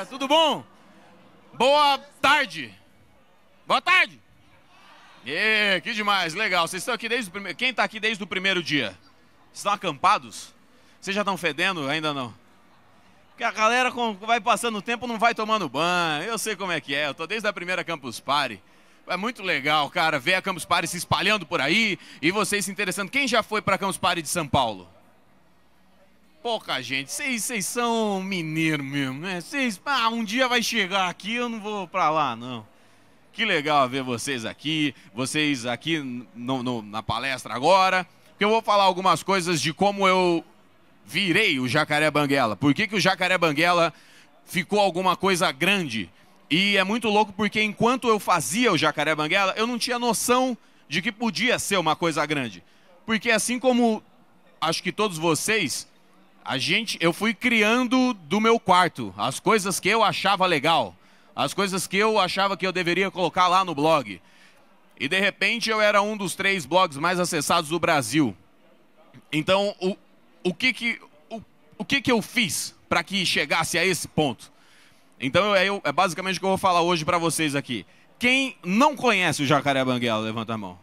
galera, tudo bom? Boa tarde. Boa tarde. E, que demais, legal. Vocês estão aqui desde o primeiro. Quem está aqui desde o primeiro dia? Estão acampados? Vocês já estão fedendo? Ainda não. Porque a galera vai passando o tempo não vai tomando banho. Eu sei como é que é. Eu tô desde a primeira Campus Party. É muito legal, cara, ver a Campus Party se espalhando por aí e vocês se interessando. Quem já foi para a Campus Party de São Paulo? pouca gente. Vocês, são mineiro mesmo, né? Vocês, ah, um dia vai chegar aqui, eu não vou pra lá, não. Que legal ver vocês aqui, vocês aqui no, no, na palestra agora. Eu vou falar algumas coisas de como eu virei o Jacaré Banguela. Por que, que o Jacaré Banguela ficou alguma coisa grande? E é muito louco porque enquanto eu fazia o Jacaré Banguela, eu não tinha noção de que podia ser uma coisa grande. Porque assim como acho que todos vocês, a gente, eu fui criando do meu quarto as coisas que eu achava legal, as coisas que eu achava que eu deveria colocar lá no blog. E de repente eu era um dos três blogs mais acessados do Brasil. Então, o, o, que, que, o, o que, que eu fiz para que chegasse a esse ponto? Então, é, eu, é basicamente o que eu vou falar hoje para vocês aqui. Quem não conhece o Jacaré Banguela, levanta a mão.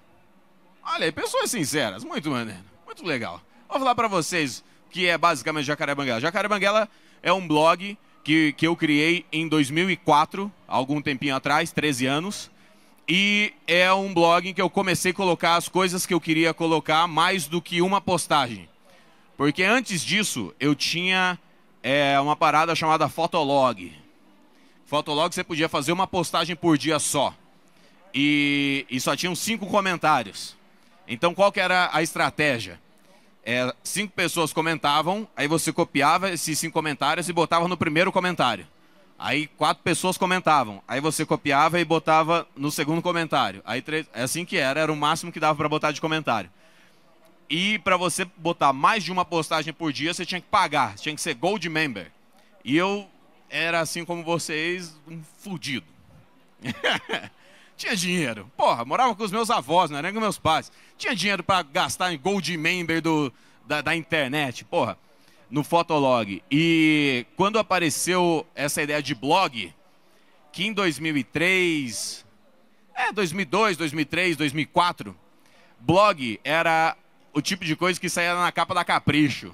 Olha, pessoas sinceras, muito maneiro, muito legal. Vou falar para vocês que é basicamente Jacaré Banguela? Jacaré Banguela é um blog que, que eu criei em 2004, algum tempinho atrás, 13 anos. E é um blog em que eu comecei a colocar as coisas que eu queria colocar mais do que uma postagem. Porque antes disso, eu tinha é, uma parada chamada Fotolog. Fotolog você podia fazer uma postagem por dia só. E, e só tinham cinco comentários. Então qual que era a estratégia? é, cinco pessoas comentavam, aí você copiava esses cinco comentários e botava no primeiro comentário. Aí quatro pessoas comentavam, aí você copiava e botava no segundo comentário. Aí três, é assim que era, era o máximo que dava para botar de comentário. E para você botar mais de uma postagem por dia, você tinha que pagar, tinha que ser gold member. E eu era assim como vocês, um fudido. tinha dinheiro. Porra, morava com os meus avós, não era nem com meus pais. Tinha dinheiro para gastar em gold member do, da, da internet, porra, no Fotolog. E quando apareceu essa ideia de blog, que em 2003, é, 2002, 2003, 2004, blog era o tipo de coisa que saía na capa da Capricho.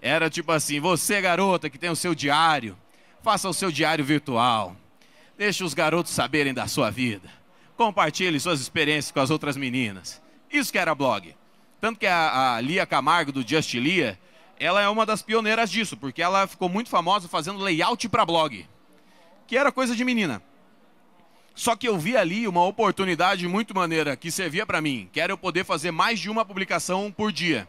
Era tipo assim: você, garota, que tem o seu diário, faça o seu diário virtual. Deixe os garotos saberem da sua vida. Compartilhe suas experiências com as outras meninas. Isso que era blog. Tanto que a, a Lia Camargo, do Just Lia, ela é uma das pioneiras disso, porque ela ficou muito famosa fazendo layout para blog, que era coisa de menina. Só que eu vi ali uma oportunidade muito maneira que servia para mim, que era eu poder fazer mais de uma publicação por dia,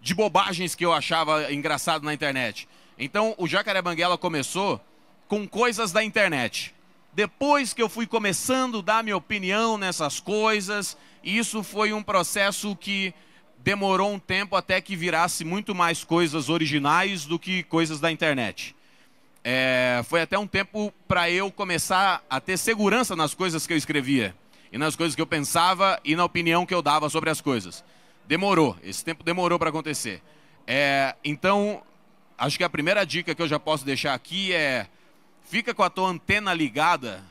de bobagens que eu achava engraçado na internet. Então o Jacaré Banguela começou com coisas da internet. Depois que eu fui começando a dar minha opinião nessas coisas, isso foi um processo que demorou um tempo até que virasse muito mais coisas originais do que coisas da internet. É, foi até um tempo para eu começar a ter segurança nas coisas que eu escrevia, e nas coisas que eu pensava e na opinião que eu dava sobre as coisas. Demorou, esse tempo demorou para acontecer. É, então, acho que a primeira dica que eu já posso deixar aqui é: fica com a tua antena ligada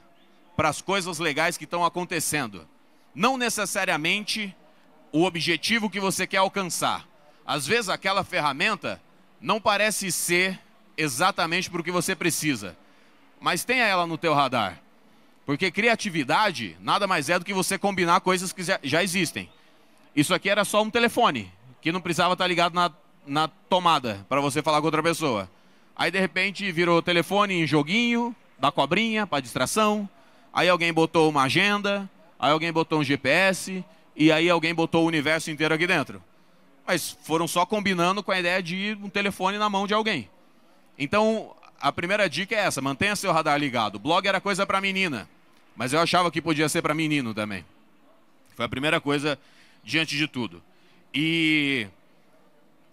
para as coisas legais que estão acontecendo. Não necessariamente o objetivo que você quer alcançar. Às vezes aquela ferramenta não parece ser exatamente para o que você precisa, mas tenha ela no teu radar. Porque criatividade nada mais é do que você combinar coisas que já existem. Isso aqui era só um telefone, que não precisava estar tá ligado na, na tomada para você falar com outra pessoa. Aí de repente virou telefone em joguinho, da cobrinha para distração. Aí alguém botou uma agenda, aí alguém botou um GPS, e aí alguém botou o universo inteiro aqui dentro. Mas foram só combinando com a ideia de ir um telefone na mão de alguém. Então, a primeira dica é essa: mantenha seu radar ligado. O blog era coisa para menina, mas eu achava que podia ser para menino também. Foi a primeira coisa diante de tudo. E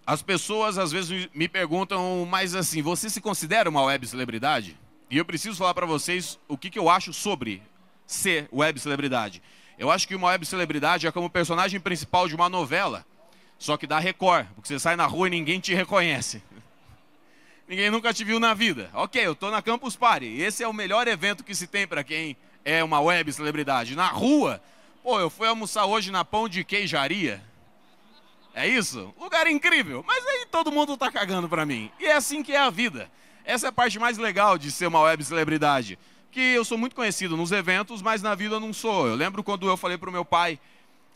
as pessoas às vezes me perguntam, mas assim, você se considera uma web celebridade? E eu preciso falar para vocês o que, que eu acho sobre ser web celebridade. Eu acho que uma web celebridade é como o personagem principal de uma novela, só que dá Record, porque você sai na rua e ninguém te reconhece. ninguém nunca te viu na vida. Ok, eu estou na Campus Party. Esse é o melhor evento que se tem para quem é uma web celebridade. Na rua, pô, eu fui almoçar hoje na Pão de Queijaria. É isso? Lugar incrível. Mas aí todo mundo tá cagando para mim. E é assim que é a vida. Essa é a parte mais legal de ser uma web celebridade que eu sou muito conhecido nos eventos, mas na vida não sou. Eu lembro quando eu falei para o meu pai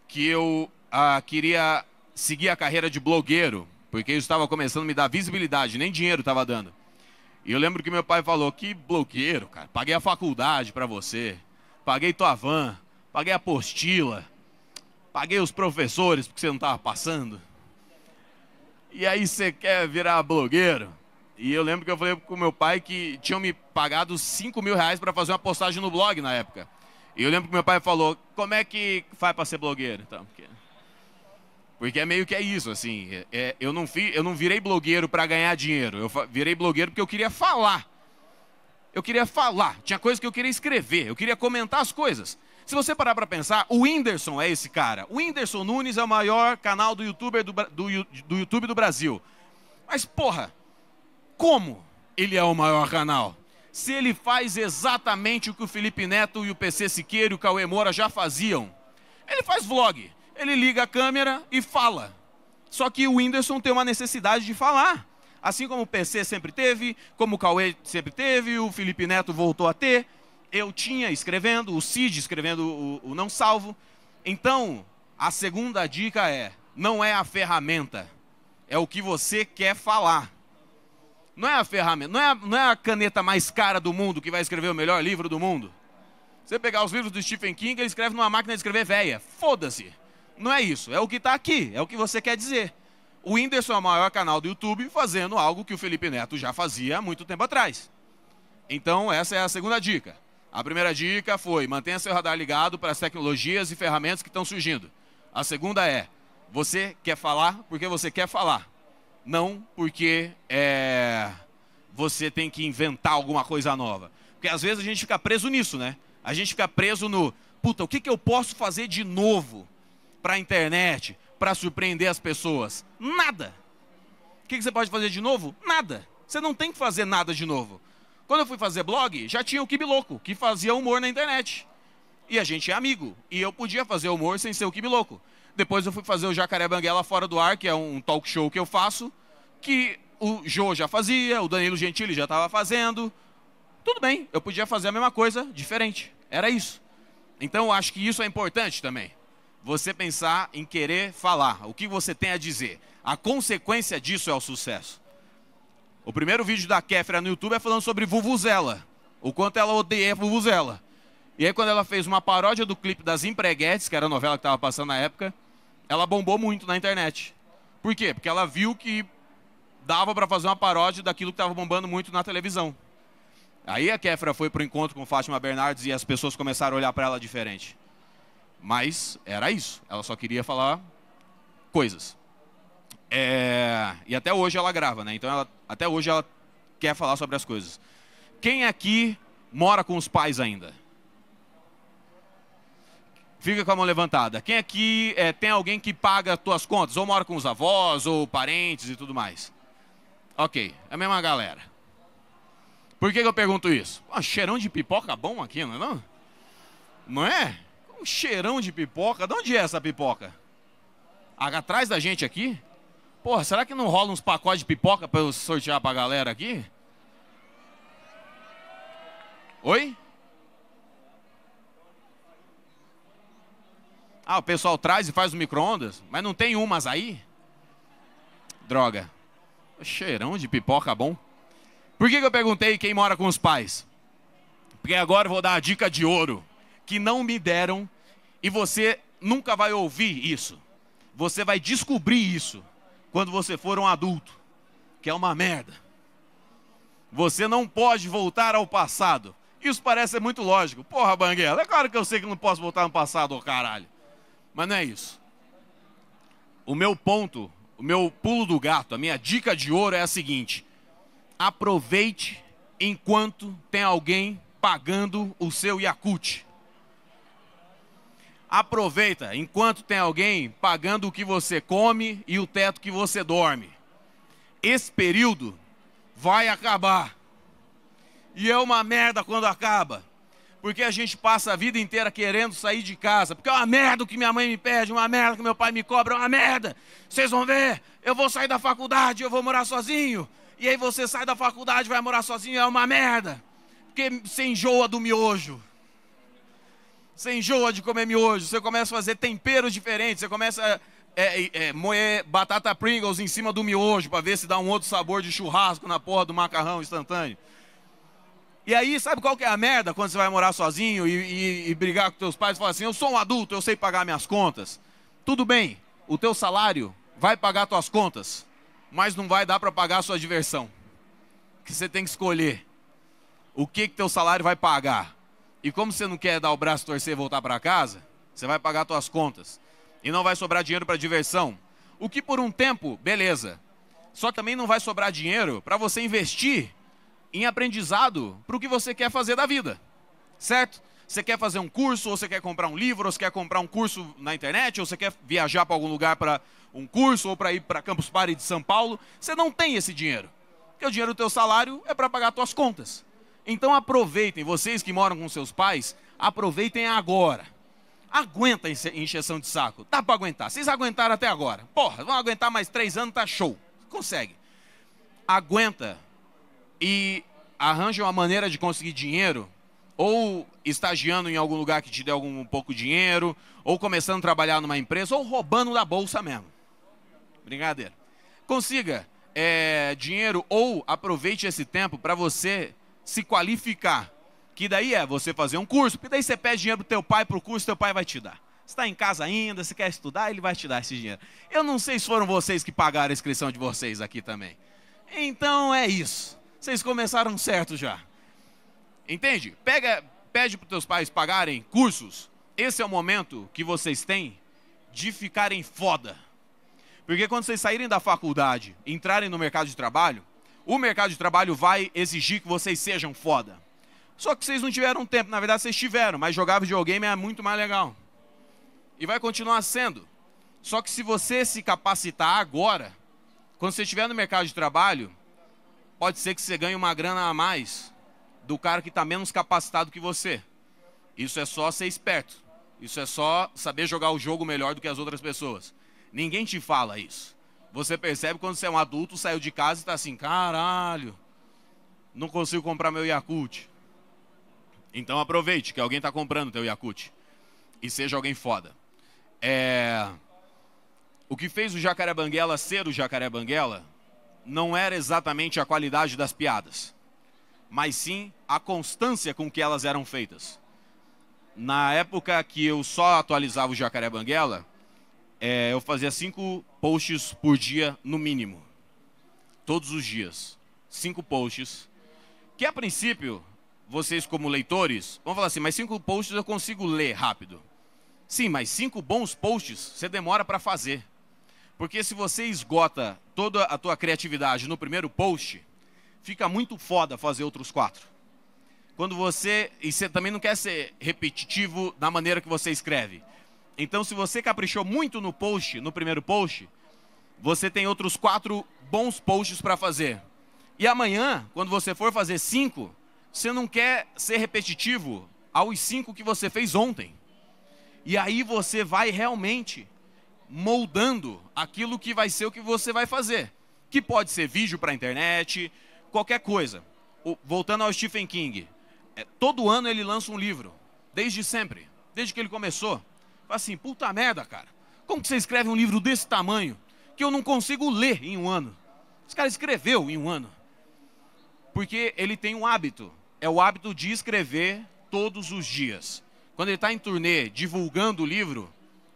que eu ah, queria seguir a carreira de blogueiro, porque isso estava começando a me dar visibilidade, nem dinheiro estava dando. E eu lembro que meu pai falou: Que blogueiro, cara, paguei a faculdade para você, paguei tua van, paguei a apostila, paguei os professores porque você não estava passando. E aí você quer virar blogueiro? E eu lembro que eu falei com meu pai que tinham me pagado 5 mil reais para fazer uma postagem no blog na época. E eu lembro que meu pai falou, como é que faz para ser blogueiro? Então, porque... porque... é meio que é isso, assim. É, é eu, não fi, eu não virei blogueiro para ganhar dinheiro. Eu virei blogueiro porque eu queria falar. Eu queria falar. Tinha coisas que eu queria escrever. Eu queria comentar as coisas. Se você parar para pensar, o Whindersson é esse cara. O Whindersson Nunes é o maior canal do, YouTuber do, do, do YouTube do Brasil. Mas, porra, como ele é o maior canal? Se ele faz exatamente o que o Felipe Neto e o PC Siqueira e o Cauê Moura já faziam. Ele faz vlog, ele liga a câmera e fala. Só que o Whindersson tem uma necessidade de falar. Assim como o PC sempre teve, como o Cauê sempre teve, o Felipe Neto voltou a ter. Eu tinha escrevendo, o Cid escrevendo o, o Não Salvo. Então, a segunda dica é: não é a ferramenta, é o que você quer falar. Não é a ferramenta, não é a, não é a caneta mais cara do mundo que vai escrever o melhor livro do mundo. Você pegar os livros do Stephen King, ele escreve numa máquina de escrever velha. Foda-se. Não é isso. É o que está aqui. É o que você quer dizer. O Whindersson é o maior canal do YouTube fazendo algo que o Felipe Neto já fazia há muito tempo atrás. Então, essa é a segunda dica. A primeira dica foi: mantenha seu radar ligado para as tecnologias e ferramentas que estão surgindo. A segunda é: você quer falar porque você quer falar não porque é, você tem que inventar alguma coisa nova. Porque às vezes a gente fica preso nisso, né? A gente fica preso no, puta, o que, que eu posso fazer de novo para a internet, para surpreender as pessoas? Nada. O que, que você pode fazer de novo? Nada. Você não tem que fazer nada de novo. Quando eu fui fazer blog, já tinha o Louco, que fazia humor na internet. E a gente é amigo. E eu podia fazer humor sem ser o Louco. Depois eu fui fazer o Jacaré Banguela Fora do Ar, que é um talk show que eu faço, que o Jô já fazia, o Danilo Gentili já estava fazendo. Tudo bem, eu podia fazer a mesma coisa, diferente. Era isso. Então eu acho que isso é importante também. Você pensar em querer falar, o que você tem a dizer. A consequência disso é o sucesso. O primeiro vídeo da Kéfera no YouTube é falando sobre Vuvuzela, o quanto ela odeia Vuvuzela. E aí quando ela fez uma paródia do clipe das Empreguetes, que era a novela que estava passando na época, ela bombou muito na internet. Por quê? Porque ela viu que dava para fazer uma paródia daquilo que estava bombando muito na televisão. Aí a Kefra foi para o encontro com Fátima Bernardes e as pessoas começaram a olhar para ela diferente. Mas era isso. Ela só queria falar coisas. É... E até hoje ela grava, né? Então ela... até hoje ela quer falar sobre as coisas. Quem aqui mora com os pais ainda? Fica com a mão levantada. Quem aqui é, tem alguém que paga tuas contas? Ou mora com os avós, ou parentes e tudo mais? Ok, é a mesma galera. Por que, que eu pergunto isso? Um cheirão de pipoca bom aqui, não é não? Não é? Um cheirão de pipoca. De onde é essa pipoca? Atrás da gente aqui? Porra, será que não rola uns pacotes de pipoca para eu sortear para a galera aqui? Oi? Ah, o pessoal traz e faz o micro-ondas, mas não tem umas aí? Droga. Cheirão de pipoca bom. Por que, que eu perguntei quem mora com os pais? Porque agora eu vou dar a dica de ouro que não me deram e você nunca vai ouvir isso. Você vai descobrir isso quando você for um adulto, que é uma merda. Você não pode voltar ao passado. Isso parece muito lógico. Porra, Banguela, é claro que eu sei que não posso voltar no passado, ô caralho. Mas não é isso. O meu ponto, o meu pulo do gato, a minha dica de ouro é a seguinte: aproveite enquanto tem alguém pagando o seu Yakut. Aproveita enquanto tem alguém pagando o que você come e o teto que você dorme. Esse período vai acabar. E é uma merda quando acaba porque a gente passa a vida inteira querendo sair de casa, porque é uma merda o que minha mãe me pede, é uma merda que meu pai me cobra, é uma merda. Vocês vão ver, eu vou sair da faculdade, eu vou morar sozinho. E aí você sai da faculdade, vai morar sozinho, é uma merda. Porque você enjoa do miojo. Você enjoa de comer miojo, você começa a fazer temperos diferentes, você começa a é, é, moer batata Pringles em cima do miojo para ver se dá um outro sabor de churrasco na porra do macarrão instantâneo. E aí, sabe qual que é a merda quando você vai morar sozinho e, e, e brigar com teus pais e falar assim: eu sou um adulto, eu sei pagar minhas contas? Tudo bem, o teu salário vai pagar tuas contas, mas não vai dar para pagar a sua diversão. Que você tem que escolher o que que teu salário vai pagar. E como você não quer dar o braço torcer e voltar para casa, você vai pagar tuas contas. E não vai sobrar dinheiro para diversão. O que por um tempo, beleza. Só também não vai sobrar dinheiro para você investir em aprendizado para o que você quer fazer da vida, certo? Você quer fazer um curso, ou você quer comprar um livro, ou você quer comprar um curso na internet, ou você quer viajar para algum lugar para um curso, ou para ir para Campus Party de São Paulo. Você não tem esse dinheiro, porque o dinheiro do teu salário é para pagar suas contas. Então aproveitem, vocês que moram com seus pais, aproveitem agora. Aguenta a injeção de saco. Dá para aguentar. Vocês aguentaram até agora. Porra, vão aguentar mais três anos, tá show. Consegue. Aguenta e arranja uma maneira de conseguir dinheiro, ou estagiando em algum lugar que te dê algum um pouco de dinheiro, ou começando a trabalhar numa empresa, ou roubando da bolsa mesmo. Brincadeira. Consiga é, dinheiro ou aproveite esse tempo para você se qualificar. Que daí é você fazer um curso, porque daí você pede dinheiro pro teu pai pro curso, teu pai vai te dar. está em casa ainda, se quer estudar, ele vai te dar esse dinheiro. Eu não sei se foram vocês que pagaram a inscrição de vocês aqui também. Então é isso vocês começaram certo já. Entende? Pega, pede para os teus pais pagarem cursos. Esse é o momento que vocês têm de ficarem foda. Porque quando vocês saírem da faculdade, entrarem no mercado de trabalho, o mercado de trabalho vai exigir que vocês sejam foda. Só que vocês não tiveram tempo, na verdade vocês tiveram, mas jogar videogame é muito mais legal. E vai continuar sendo. Só que se você se capacitar agora, quando você estiver no mercado de trabalho, pode ser que você ganhe uma grana a mais do cara que está menos capacitado que você. Isso é só ser esperto. Isso é só saber jogar o jogo melhor do que as outras pessoas. Ninguém te fala isso. Você percebe quando você é um adulto, saiu de casa e está assim: caralho, não consigo comprar meu Yakult. Então aproveite que alguém está comprando teu Yakult. E seja alguém foda. É... O que fez o Jacaré Banguela ser o Jacaré Banguela não era exatamente a qualidade das piadas, mas sim a constância com que elas eram feitas. Na época que eu só atualizava o Jacaré Banguela, é, eu fazia cinco posts por dia, no mínimo. Todos os dias. Cinco posts. Que a princípio, vocês como leitores, vão falar assim, mas cinco posts eu consigo ler rápido. Sim, mas cinco bons posts você demora para fazer. Porque se você esgota toda a tua criatividade no primeiro post, fica muito foda fazer outros quatro. Quando você. E você também não quer ser repetitivo na maneira que você escreve. Então, se você caprichou muito no post, no primeiro post, você tem outros quatro bons posts para fazer. E amanhã, quando você for fazer cinco, você não quer ser repetitivo aos cinco que você fez ontem. E aí você vai realmente moldando aquilo que vai ser o que você vai fazer. Que pode ser vídeo para a internet, qualquer coisa. voltando ao Stephen King, é, todo ano ele lança um livro, desde sempre, desde que ele começou. Fala assim, puta merda, cara, como que você escreve um livro desse tamanho que eu não consigo ler em um ano? Esse cara escreveu em um ano. Porque ele tem um hábito, é o hábito de escrever todos os dias. Quando ele está em turnê divulgando o livro,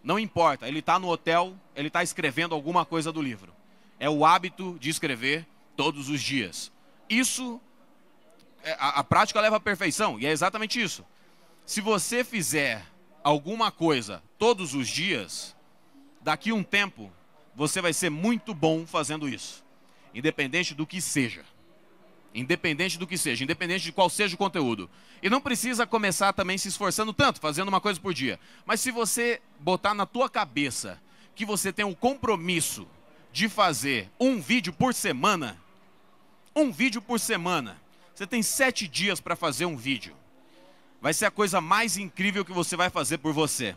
não importa, ele está no hotel, ele está escrevendo alguma coisa do livro. É o hábito de escrever todos os dias. Isso, é, a, a prática leva à perfeição, e é exatamente isso. Se você fizer alguma coisa todos os dias, daqui um tempo, você vai ser muito bom fazendo isso, independente do que seja independente do que seja, independente de qual seja o conteúdo. E não precisa começar também se esforçando tanto, fazendo uma coisa por dia. Mas se você botar na tua cabeça que você tem um compromisso de fazer um vídeo por semana, um vídeo por semana, você tem sete dias para fazer um vídeo. Vai ser a coisa mais incrível que você vai fazer por você.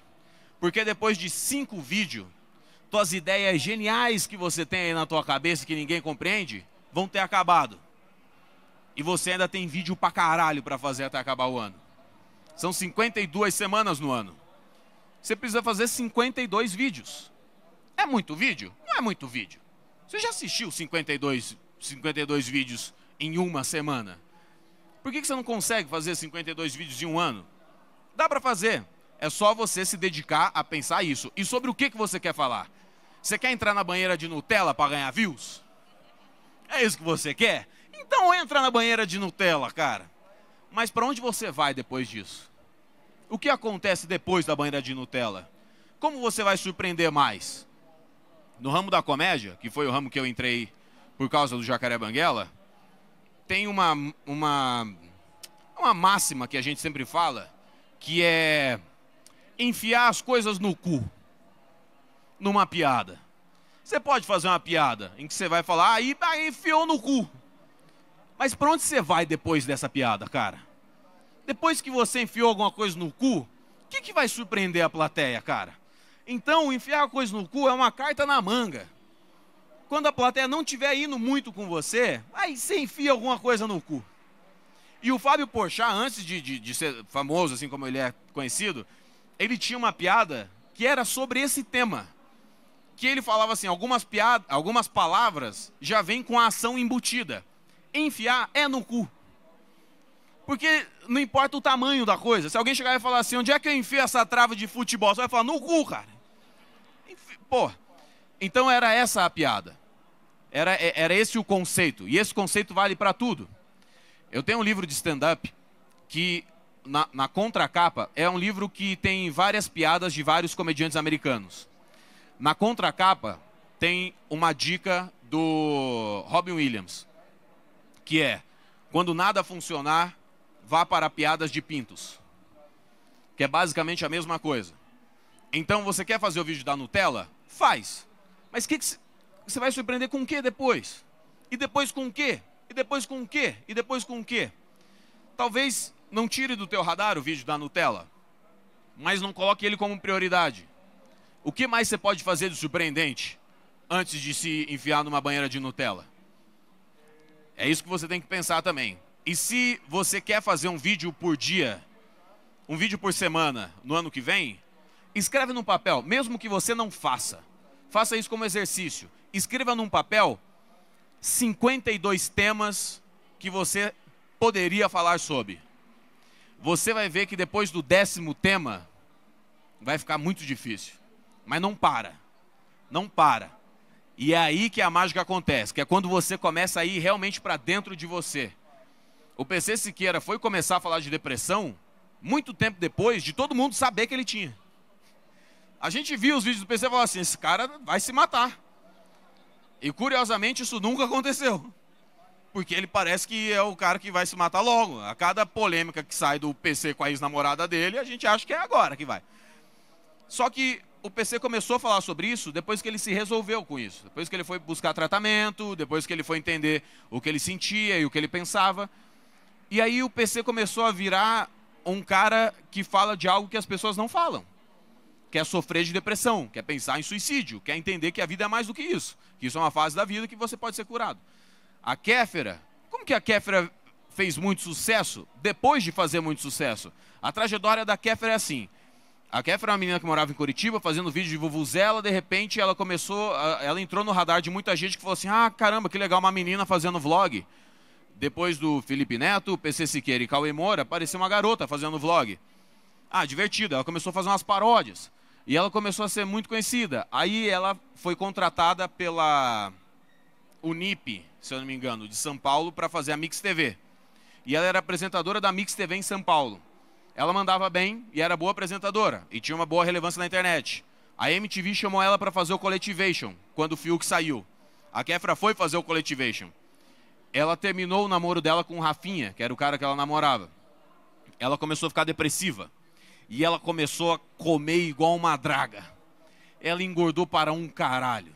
Porque depois de cinco vídeos, tuas ideias geniais que você tem aí na tua cabeça que ninguém compreende, vão ter acabado. E você ainda tem vídeo pra caralho para fazer até acabar o ano. São 52 semanas no ano. Você precisa fazer 52 vídeos. É muito vídeo? Não é muito vídeo. Você já assistiu 52, 52 vídeos em uma semana? Por que, que você não consegue fazer 52 vídeos em um ano? Dá para fazer. É só você se dedicar a pensar isso. E sobre o que, que você quer falar? Você quer entrar na banheira de Nutella para ganhar views? É isso que você quer? Então entra na banheira de Nutella, cara. Mas para onde você vai depois disso? O que acontece depois da banheira de Nutella? Como você vai surpreender mais? No ramo da comédia, que foi o ramo que eu entrei por causa do Jacaré Banguela, tem uma, uma, uma máxima que a gente sempre fala, que é enfiar as coisas no cu numa piada. Você pode fazer uma piada em que você vai falar, aí, ah, ah, enfiou no cu. Mas para onde você vai depois dessa piada, cara? Depois que você enfiou alguma coisa no cu, o que, que vai surpreender a plateia, cara? Então, enfiar a coisa no cu é uma carta na manga. Quando a plateia não estiver indo muito com você, aí você enfia alguma coisa no cu. E o Fábio Porchat, antes de, de, de ser famoso, assim como ele é conhecido, ele tinha uma piada que era sobre esse tema. Que ele falava assim, algumas, piada, algumas palavras já vêm com a ação embutida enfiar é no cu. Porque não importa o tamanho da coisa. Se alguém chegar e falar assim, onde é que eu enfio essa trava de futebol? Você vai falar, no cu, cara. Pô, então era essa a piada. Era, é, era esse o conceito. E esse conceito vale para tudo. Eu tenho um livro de stand-up que, na, na contracapa, é um livro que tem várias piadas de vários comediantes americanos. Na contracapa, tem uma dica do Robin Williams que é: quando nada funcionar, vá para piadas de pintos, que é basicamente a mesma coisa. Então você quer fazer o vídeo da Nutella? Faz. Mas que você vai surpreender com o que depois? E depois com o quê? E depois com o quê? E depois com o quê? Talvez não tire do teu radar o vídeo da Nutella, mas não coloque ele como prioridade. O que mais você pode fazer de surpreendente antes de se enfiar numa banheira de Nutella? É isso que você tem que pensar também. E se você quer fazer um vídeo por dia, um vídeo por semana no ano que vem, escreve num papel, mesmo que você não faça. Faça isso como exercício. Escreva num papel 52 temas que você poderia falar sobre. Você vai ver que depois do décimo tema vai ficar muito difícil. Mas não para. Não para. E é aí que a mágica acontece, que é quando você começa a ir realmente para dentro de você. O PC Siqueira foi começar a falar de depressão muito tempo depois de todo mundo saber que ele tinha. A gente viu os vídeos do PC e falou assim: esse cara vai se matar. E curiosamente isso nunca aconteceu. Porque ele parece que é o cara que vai se matar logo. A cada polêmica que sai do PC com a ex-namorada dele, a gente acha que é agora que vai. Só que o PC começou a falar sobre isso depois que ele se resolveu com isso, depois que ele foi buscar tratamento, depois que ele foi entender o que ele sentia e o que ele pensava. E aí o PC começou a virar um cara que fala de algo que as pessoas não falam. Quer sofrer de depressão, quer pensar em suicídio, quer entender que a vida é mais do que isso, que isso é uma fase da vida que você pode ser curado. A Kéfera, como que a Kéfera fez muito sucesso depois de fazer muito sucesso? A trajetória da Kéfera é assim: a Kéfera era uma menina que morava em Curitiba, fazendo vídeo de vuvuzela, de repente ela começou, ela entrou no radar de muita gente que falou assim, ah, caramba, que legal, uma menina fazendo vlog. Depois do Felipe Neto, PC Siqueira e Cauê Moura, apareceu uma garota fazendo vlog. Ah, divertida, ela começou a fazer umas paródias. E ela começou a ser muito conhecida. Aí ela foi contratada pela Unip, se eu não me engano, de São Paulo, para fazer a Mix TV. E ela era apresentadora da Mix TV em São Paulo. Ela mandava bem e era boa apresentadora e tinha uma boa relevância na internet. A MTV chamou ela para fazer o Collectivation, quando o Fiuk saiu. A Kefra foi fazer o Collectivation. Ela terminou o namoro dela com o Rafinha, que era o cara que ela namorava. Ela começou a ficar depressiva. E ela começou a comer igual uma draga. Ela engordou para um caralho.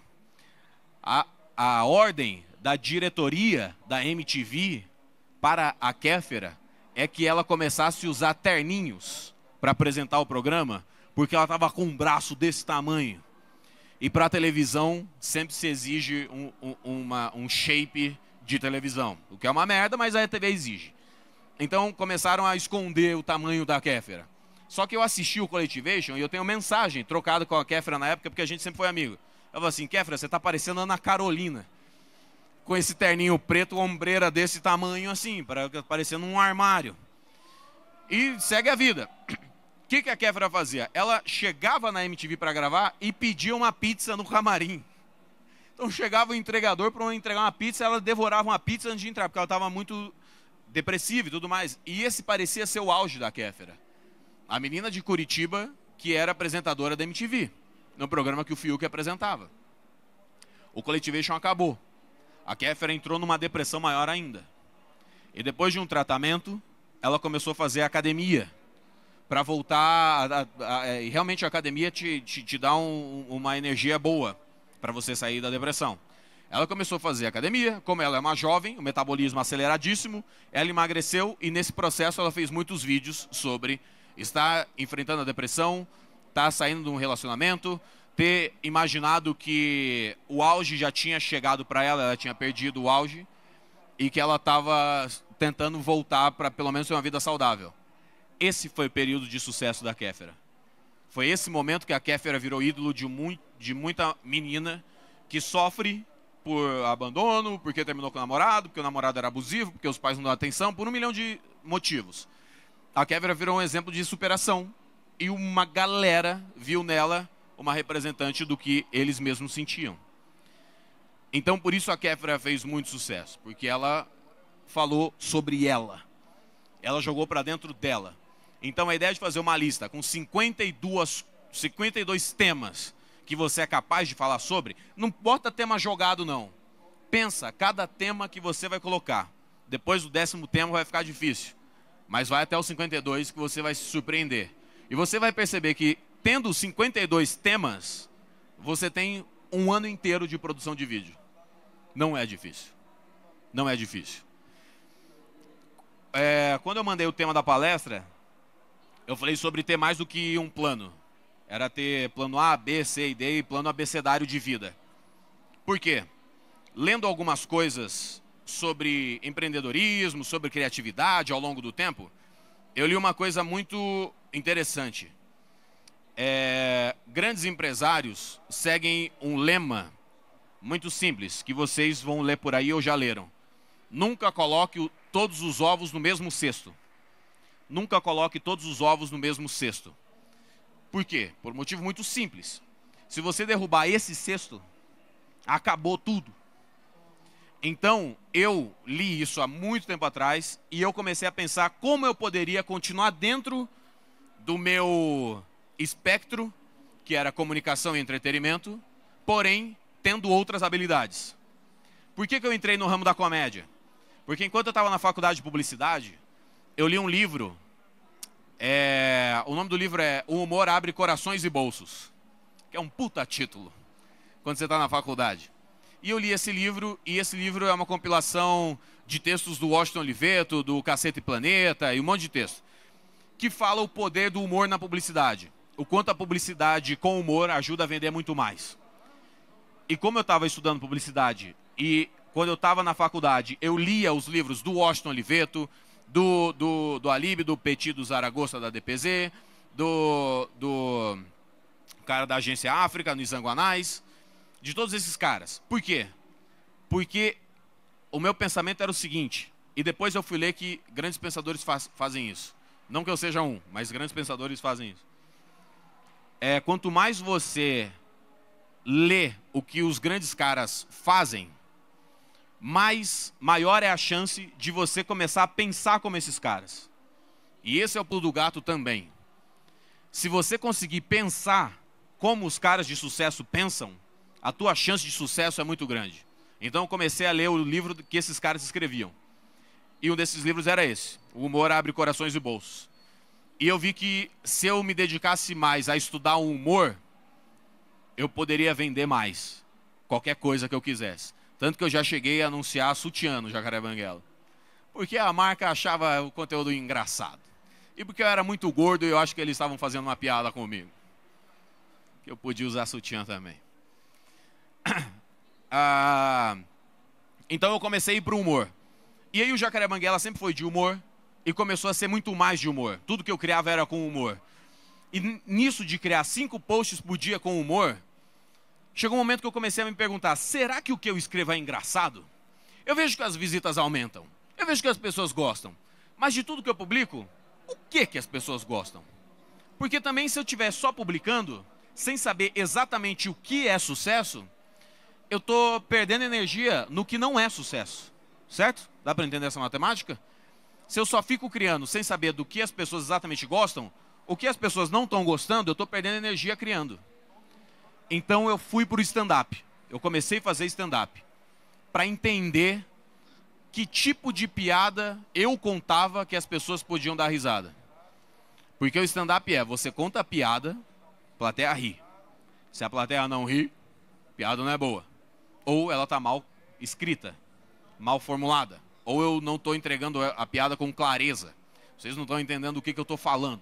A, a ordem da diretoria da MTV para a Kéfera é que ela começasse a usar terninhos para apresentar o programa, porque ela estava com um braço desse tamanho. E para televisão sempre se exige um, um, uma, um shape de televisão, o que é uma merda, mas a TV exige. Então começaram a esconder o tamanho da Kéfera. Só que eu assisti o Collectivation e eu tenho mensagem trocada com a Kéfera na época, porque a gente sempre foi amigo. Eu falei assim, Kéfera, você está parecendo Ana Carolina com esse terninho preto, ombreira desse tamanho assim, parecendo um armário. E segue a vida. O que, que a Kéfera fazia? Ela chegava na MTV para gravar e pedia uma pizza no camarim. Então chegava o entregador para entregar uma pizza, ela devorava uma pizza antes de entrar, porque ela estava muito depressiva e tudo mais. E esse parecia ser o auge da Kéfera. A menina de Curitiba, que era apresentadora da MTV, no programa que o Fiuk apresentava. O Coletivation acabou. A Kéfera entrou numa depressão maior ainda. E depois de um tratamento, ela começou a fazer academia para voltar. A, a, a, e realmente a academia te, te, te dá um, uma energia boa para você sair da depressão. Ela começou a fazer academia, como ela é uma jovem, o metabolismo aceleradíssimo, ela emagreceu e nesse processo ela fez muitos vídeos sobre estar enfrentando a depressão, estar tá saindo de um relacionamento, ter imaginado que o auge já tinha chegado para ela, ela tinha perdido o auge e que ela estava tentando voltar para pelo menos ter uma vida saudável. Esse foi o período de sucesso da Kéfera. Foi esse momento que a Kéfera virou ídolo de, mu de muita menina que sofre por abandono, porque terminou com o namorado, porque o namorado era abusivo, porque os pais não dão atenção, por um milhão de motivos. A Kéfera virou um exemplo de superação e uma galera viu nela uma representante do que eles mesmos sentiam. Então, por isso a Kefra fez muito sucesso, porque ela falou sobre ela. Ela jogou para dentro dela. Então, a ideia de fazer uma lista com 52, 52 temas que você é capaz de falar sobre, não bota tema jogado, não. Pensa cada tema que você vai colocar. Depois do décimo tema vai ficar difícil. Mas vai até os 52 que você vai se surpreender. E você vai perceber que Tendo 52 temas, você tem um ano inteiro de produção de vídeo. Não é difícil. Não é difícil. É, quando eu mandei o tema da palestra, eu falei sobre ter mais do que um plano. Era ter plano A, B, C e D e plano abecedário de vida. Por quê? Lendo algumas coisas sobre empreendedorismo, sobre criatividade ao longo do tempo, eu li uma coisa muito interessante é, grandes empresários seguem um lema muito simples, que vocês vão ler por aí ou já leram. Nunca coloque todos os ovos no mesmo cesto. Nunca coloque todos os ovos no mesmo cesto. Por quê? Por um motivo muito simples. Se você derrubar esse cesto, acabou tudo. Então, eu li isso há muito tempo atrás e eu comecei a pensar como eu poderia continuar dentro do meu espectro, que era comunicação e entretenimento, porém tendo outras habilidades. Por que, que eu entrei no ramo da comédia? Porque enquanto eu estava na faculdade de publicidade, eu li um livro. É... O nome do livro é O Humor Abre Corações e Bolsos, que é um puta título quando você está na faculdade. E eu li esse livro, e esse livro é uma compilação de textos do Washington Oliveto, do Cacete Planeta e um monte de texto, que fala o poder do humor na publicidade o quanto a publicidade com humor ajuda a vender muito mais. E como eu estava estudando publicidade e quando eu estava na faculdade, eu lia os livros do Washington Oliveto, do, do, do Alibe, do Petit, do Zaragoza, da DPZ, do, do cara da Agência África, no Izanguanais, de todos esses caras. Por quê? Porque o meu pensamento era o seguinte, e depois eu fui ler que grandes pensadores faz, fazem isso. Não que eu seja um, mas grandes pensadores fazem isso é, quanto mais você lê o que os grandes caras fazem, mais maior é a chance de você começar a pensar como esses caras. E esse é o pulo do gato também. Se você conseguir pensar como os caras de sucesso pensam, a tua chance de sucesso é muito grande. Então eu comecei a ler o livro que esses caras escreviam. E um desses livros era esse: O Humor Abre Corações e Bolsos. E eu vi que se eu me dedicasse mais a estudar o humor, eu poderia vender mais. Qualquer coisa que eu quisesse. Tanto que eu já cheguei a anunciar sutiã no Jacaré Banguela. Porque a marca achava o conteúdo engraçado. E porque eu era muito gordo e eu acho que eles estavam fazendo uma piada comigo. Que eu podia usar sutiã também. Ah, então eu comecei a ir para o humor. E aí o Jacaré Banguela sempre foi de humor, e começou a ser muito mais de humor. Tudo que eu criava era com humor. E nisso de criar cinco posts por dia com humor, chegou um momento que eu comecei a me perguntar: será que o que eu escrevo é engraçado? Eu vejo que as visitas aumentam, eu vejo que as pessoas gostam, mas de tudo que eu publico, o que que as pessoas gostam? Porque também se eu estiver só publicando, sem saber exatamente o que é sucesso, eu estou perdendo energia no que não é sucesso, certo? Dá para entender essa matemática? Se eu só fico criando sem saber do que as pessoas exatamente gostam, o que as pessoas não estão gostando, eu estou perdendo energia criando. Então eu fui para o stand-up. Eu comecei a fazer stand-up para entender que tipo de piada eu contava que as pessoas podiam dar risada. Porque o stand-up é, você conta a piada, a plateia ri. Se a plateia não ri, a piada não é boa. Ou ela está mal escrita, mal formulada ou eu não estou entregando a piada com clareza. Vocês não estão entendendo o que, que eu estou falando.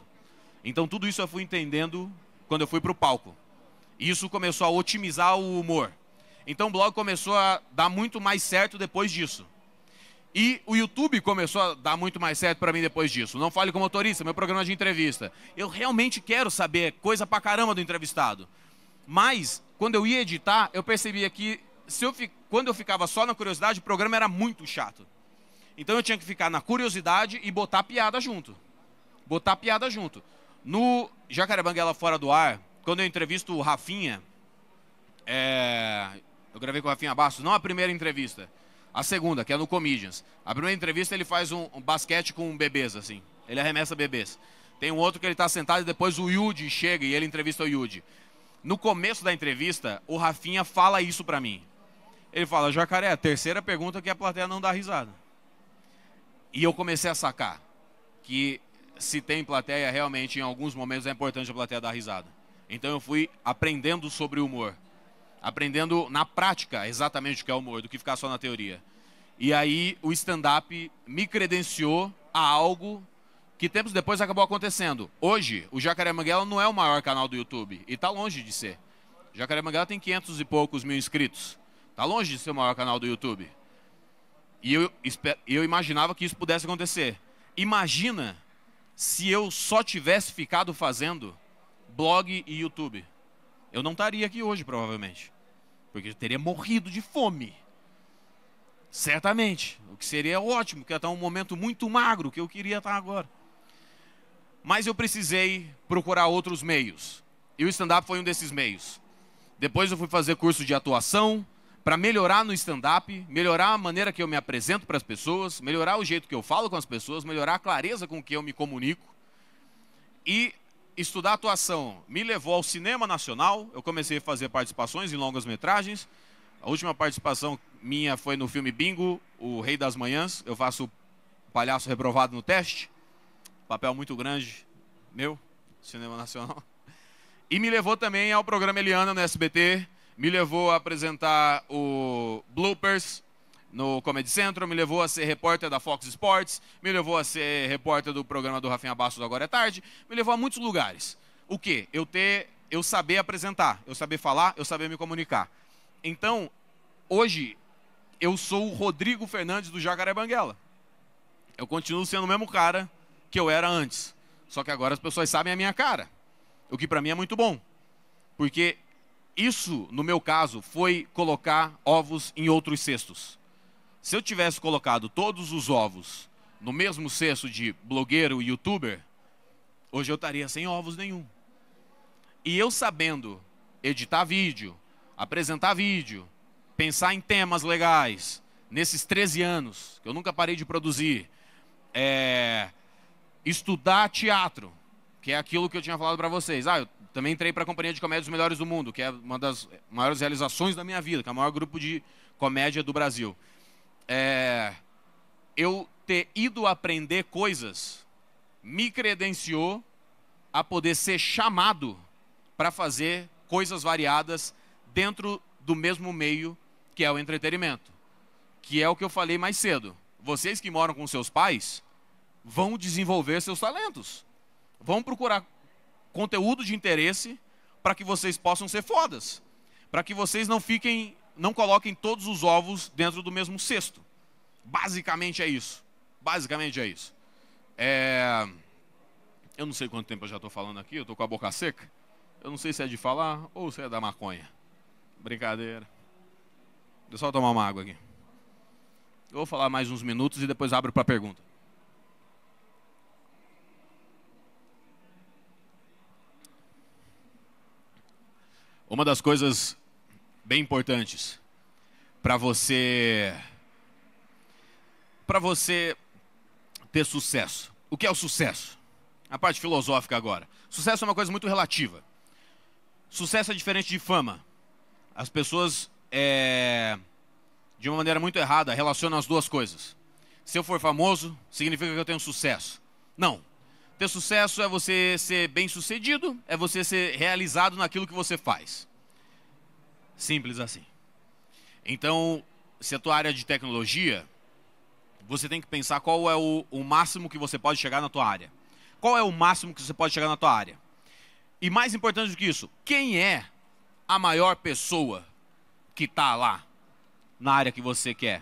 Então tudo isso eu fui entendendo quando eu fui para o palco. E isso começou a otimizar o humor. Então o blog começou a dar muito mais certo depois disso. E o YouTube começou a dar muito mais certo para mim depois disso. Não fale com motorista, meu programa é de entrevista. Eu realmente quero saber coisa pra caramba do entrevistado. Mas, quando eu ia editar, eu percebia que se eu fi... quando eu ficava só na curiosidade, o programa era muito chato. Então eu tinha que ficar na curiosidade e botar piada junto. Botar piada junto. No Jacarebanguela Fora do Ar, quando eu entrevisto o Rafinha, é... eu gravei com o Rafinha Bastos, não a primeira entrevista, a segunda, que é no Comedians. A primeira entrevista ele faz um, um basquete com bebês, assim. Ele arremessa bebês. Tem um outro que ele está sentado e depois o Yudi chega e ele entrevista o Yudi. No começo da entrevista, o Rafinha fala isso para mim. Ele fala, Jacaré, terceira pergunta que a plateia não dá risada. E eu comecei a sacar que se tem plateia, realmente em alguns momentos é importante a plateia dar risada. Então eu fui aprendendo sobre o humor, aprendendo na prática exatamente o que é humor, do que ficar só na teoria. E aí o stand-up me credenciou a algo que tempos depois acabou acontecendo. Hoje, o Jacaré Manguela não é o maior canal do YouTube e está longe de ser. Jacaré Manguela tem 500 e poucos mil inscritos. Está longe de ser o maior canal do YouTube. E eu, eu imaginava que isso pudesse acontecer. Imagina se eu só tivesse ficado fazendo blog e YouTube. Eu não estaria aqui hoje, provavelmente. Porque eu teria morrido de fome. Certamente. O que seria ótimo, que ia estar um momento muito magro que eu queria estar agora. Mas eu precisei procurar outros meios. E o stand-up foi um desses meios. Depois eu fui fazer curso de atuação, para melhorar no stand-up, melhorar a maneira que eu me apresento para as pessoas, melhorar o jeito que eu falo com as pessoas, melhorar a clareza com que eu me comunico. E estudar atuação me levou ao cinema nacional. Eu comecei a fazer participações em longas metragens. A última participação minha foi no filme Bingo, O Rei das Manhãs. Eu faço o palhaço reprovado no teste. Papel muito grande, meu, cinema nacional. E me levou também ao programa Eliana no SBT, me levou a apresentar o Bloopers no Comedy Central, me levou a ser repórter da Fox Sports, me levou a ser repórter do programa do Rafinha Bastos do Agora é Tarde, me levou a muitos lugares. O quê? Eu ter, eu saber apresentar, eu saber falar, eu saber me comunicar. Então, hoje, eu sou o Rodrigo Fernandes do Jacaré Banguela. Eu continuo sendo o mesmo cara que eu era antes. Só que agora as pessoas sabem a minha cara. O que para mim é muito bom. Porque isso, no meu caso, foi colocar ovos em outros cestos. Se eu tivesse colocado todos os ovos no mesmo cesto de blogueiro e youtuber, hoje eu estaria sem ovos nenhum. E eu sabendo editar vídeo, apresentar vídeo, pensar em temas legais, nesses 13 anos, que eu nunca parei de produzir, é, estudar teatro, que é aquilo que eu tinha falado para vocês. Ah, eu também entrei para a Companhia de Comédia dos Melhores do Mundo, que é uma das maiores realizações da minha vida, que é o maior grupo de comédia do Brasil. É... eu ter ido aprender coisas me credenciou a poder ser chamado para fazer coisas variadas dentro do mesmo meio que é o entretenimento, que é o que eu falei mais cedo. Vocês que moram com seus pais vão desenvolver seus talentos, vão procurar conteúdo de interesse para que vocês possam ser fodas, para que vocês não fiquem, não coloquem todos os ovos dentro do mesmo cesto. Basicamente é isso. Basicamente é isso. É... Eu não sei quanto tempo eu já estou falando aqui, eu estou com a boca seca. Eu não sei se é de falar ou se é da maconha. Brincadeira. Deixa eu só tomar uma água aqui. Eu vou falar mais uns minutos e depois abro para pergunta. Uma das coisas bem importantes para você para você ter sucesso. O que é o sucesso? A parte filosófica agora. Sucesso é uma coisa muito relativa. Sucesso é diferente de fama. As pessoas é, de uma maneira muito errada relacionam as duas coisas. Se eu for famoso, significa que eu tenho sucesso. Não. Ter sucesso é você ser bem-sucedido, é você ser realizado naquilo que você faz. Simples assim. Então, se a tua área é de tecnologia, você tem que pensar qual é o, o máximo que você pode chegar na tua área. Qual é o máximo que você pode chegar na tua área? E mais importante do que isso, quem é a maior pessoa que está lá na área que você quer?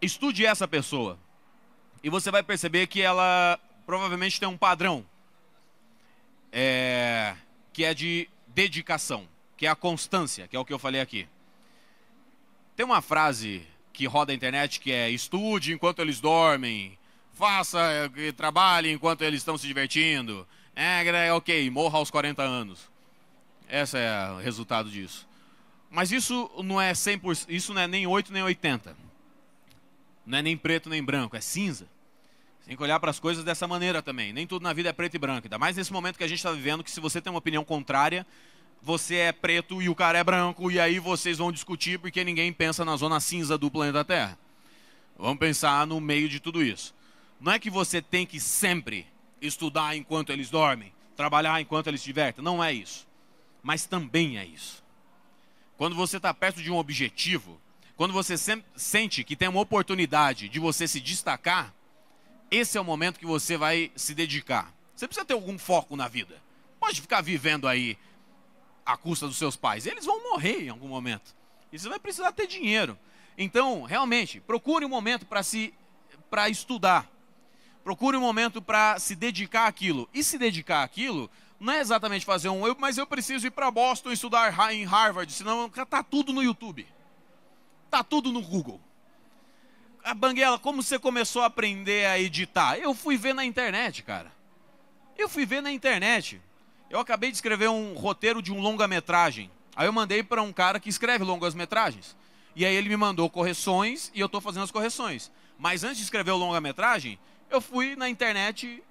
Estude essa pessoa e você vai perceber que ela provavelmente tem um padrão, é, que é de dedicação, que é a constância, que é o que eu falei aqui. Tem uma frase que roda a internet que é estude enquanto eles dormem, faça, eh, trabalhe enquanto eles estão se divertindo. É, é ok, morra aos 40 anos. Esse é o resultado disso. Mas isso não é 100%, isso não é nem 8 nem 80. Não é nem preto nem branco, é cinza. Tem que olhar para as coisas dessa maneira também. Nem tudo na vida é preto e branco. Ainda mais nesse momento que a gente está vivendo, que se você tem uma opinião contrária, você é preto e o cara é branco, e aí vocês vão discutir porque ninguém pensa na zona cinza do planeta Terra. Vamos pensar no meio de tudo isso. Não é que você tem que sempre estudar enquanto eles dormem, trabalhar enquanto eles se divertem. Não é isso. Mas também é isso. Quando você está perto de um objetivo, quando você sente que tem uma oportunidade de você se destacar, esse é o momento que você vai se dedicar. Você precisa ter algum foco na vida. Pode ficar vivendo aí à custa dos seus pais. Eles vão morrer em algum momento. E você vai precisar ter dinheiro. Então, realmente, procure um momento para se para estudar. Procure um momento para se dedicar àquilo. E se dedicar àquilo não é exatamente fazer um, mas eu preciso ir para Boston estudar em Harvard, senão tá tudo no YouTube. Tá tudo no Google. A Banguela, como você começou a aprender a editar? Eu fui ver na internet, cara. Eu fui ver na internet. Eu acabei de escrever um roteiro de um longa-metragem. Aí eu mandei para um cara que escreve longas-metragens. E aí ele me mandou correções e eu estou fazendo as correções. Mas antes de escrever o longa-metragem, eu fui na internet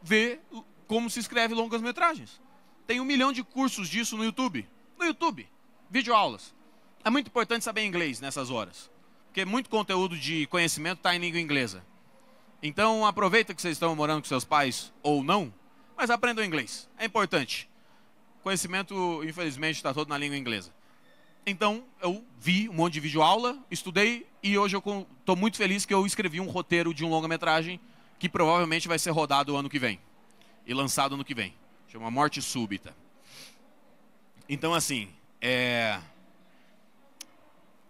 ver como se escreve longas-metragens. Tem um milhão de cursos disso no YouTube. No YouTube, videoaulas. É muito importante saber inglês nessas horas porque muito conteúdo de conhecimento está em língua inglesa. Então aproveita que vocês estão morando com seus pais ou não, mas aprendam inglês. É importante. Conhecimento, infelizmente, está todo na língua inglesa. Então eu vi um monte de vídeo aula, estudei e hoje eu estou muito feliz que eu escrevi um roteiro de um longa-metragem que provavelmente vai ser rodado ano que vem e lançado ano que vem. Chama Morte Súbita. Então assim, é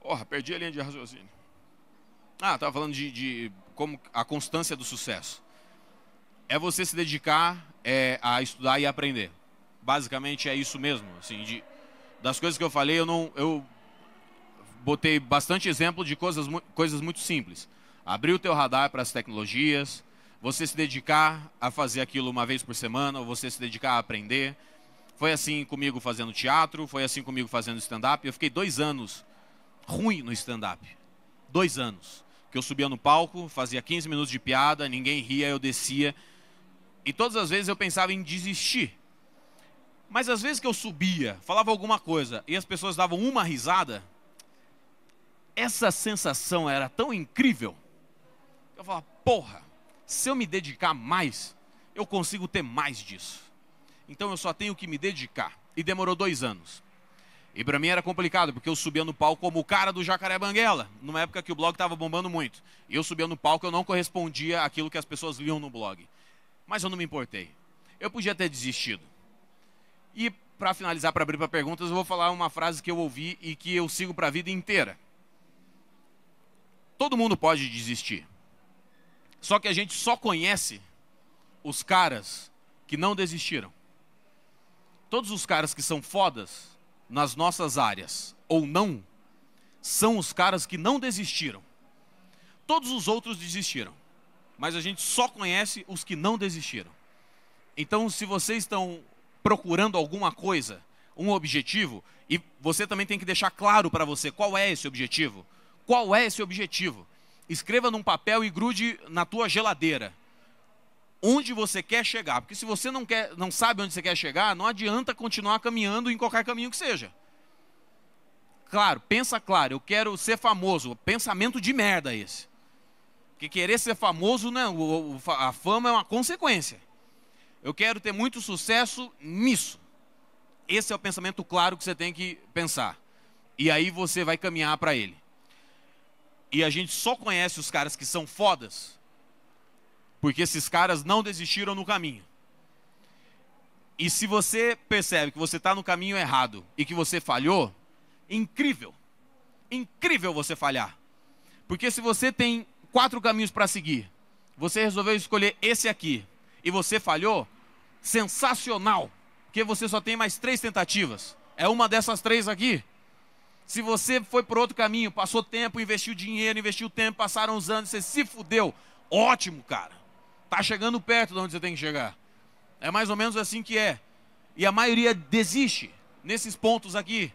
Porra, perdi a linha de raciocínio. Ah, estava falando de, de, como a constância do sucesso. É você se dedicar é, a estudar e aprender. Basicamente é isso mesmo. Assim, de, das coisas que eu falei, eu não, eu botei bastante exemplo de coisas, coisas muito simples. Abrir o teu radar para as tecnologias, você se dedicar a fazer aquilo uma vez por semana, ou você se dedicar a aprender. Foi assim comigo fazendo teatro, foi assim comigo fazendo stand-up. Eu fiquei dois anos ruim no stand-up. Dois anos. Que eu subia no palco, fazia 15 minutos de piada, ninguém ria, eu descia. E todas as vezes eu pensava em desistir. Mas às vezes que eu subia, falava alguma coisa e as pessoas davam uma risada, essa sensação era tão incrível. Eu falava, porra, se eu me dedicar mais, eu consigo ter mais disso. Então eu só tenho que me dedicar. E demorou dois anos. E para mim era complicado, porque eu subia no palco como o cara do Jacaré Banguela, numa época que o blog estava bombando muito. E eu subia no palco, eu não correspondia àquilo que as pessoas liam no blog. Mas eu não me importei. Eu podia ter desistido. E para finalizar, para abrir para perguntas, eu vou falar uma frase que eu ouvi e que eu sigo para a vida inteira. Todo mundo pode desistir. Só que a gente só conhece os caras que não desistiram. Todos os caras que são fodas nas nossas áreas ou não, são os caras que não desistiram. Todos os outros desistiram, mas a gente só conhece os que não desistiram. Então, se vocês estão procurando alguma coisa, um objetivo, e você também tem que deixar claro para você qual é esse objetivo. Qual é esse objetivo? Escreva num papel e grude na tua geladeira onde você quer chegar. Porque se você não, quer, não sabe onde você quer chegar, não adianta continuar caminhando em qualquer caminho que seja. Claro, pensa claro, eu quero ser famoso. Pensamento de merda esse. Porque querer ser famoso, né, a fama é uma consequência. Eu quero ter muito sucesso nisso. Esse é o pensamento claro que você tem que pensar. E aí você vai caminhar para ele. E a gente só conhece os caras que são fodas porque esses caras não desistiram no caminho. E se você percebe que você está no caminho errado e que você falhou, incrível, incrível você falhar. Porque se você tem quatro caminhos para seguir, você resolveu escolher esse aqui e você falhou, sensacional, porque você só tem mais três tentativas. É uma dessas três aqui. Se você foi por outro caminho, passou tempo, investiu dinheiro, investiu tempo, passaram os anos, você se fudeu. Ótimo, cara. Está chegando perto de onde você tem que chegar. É mais ou menos assim que é. E a maioria desiste nesses pontos aqui.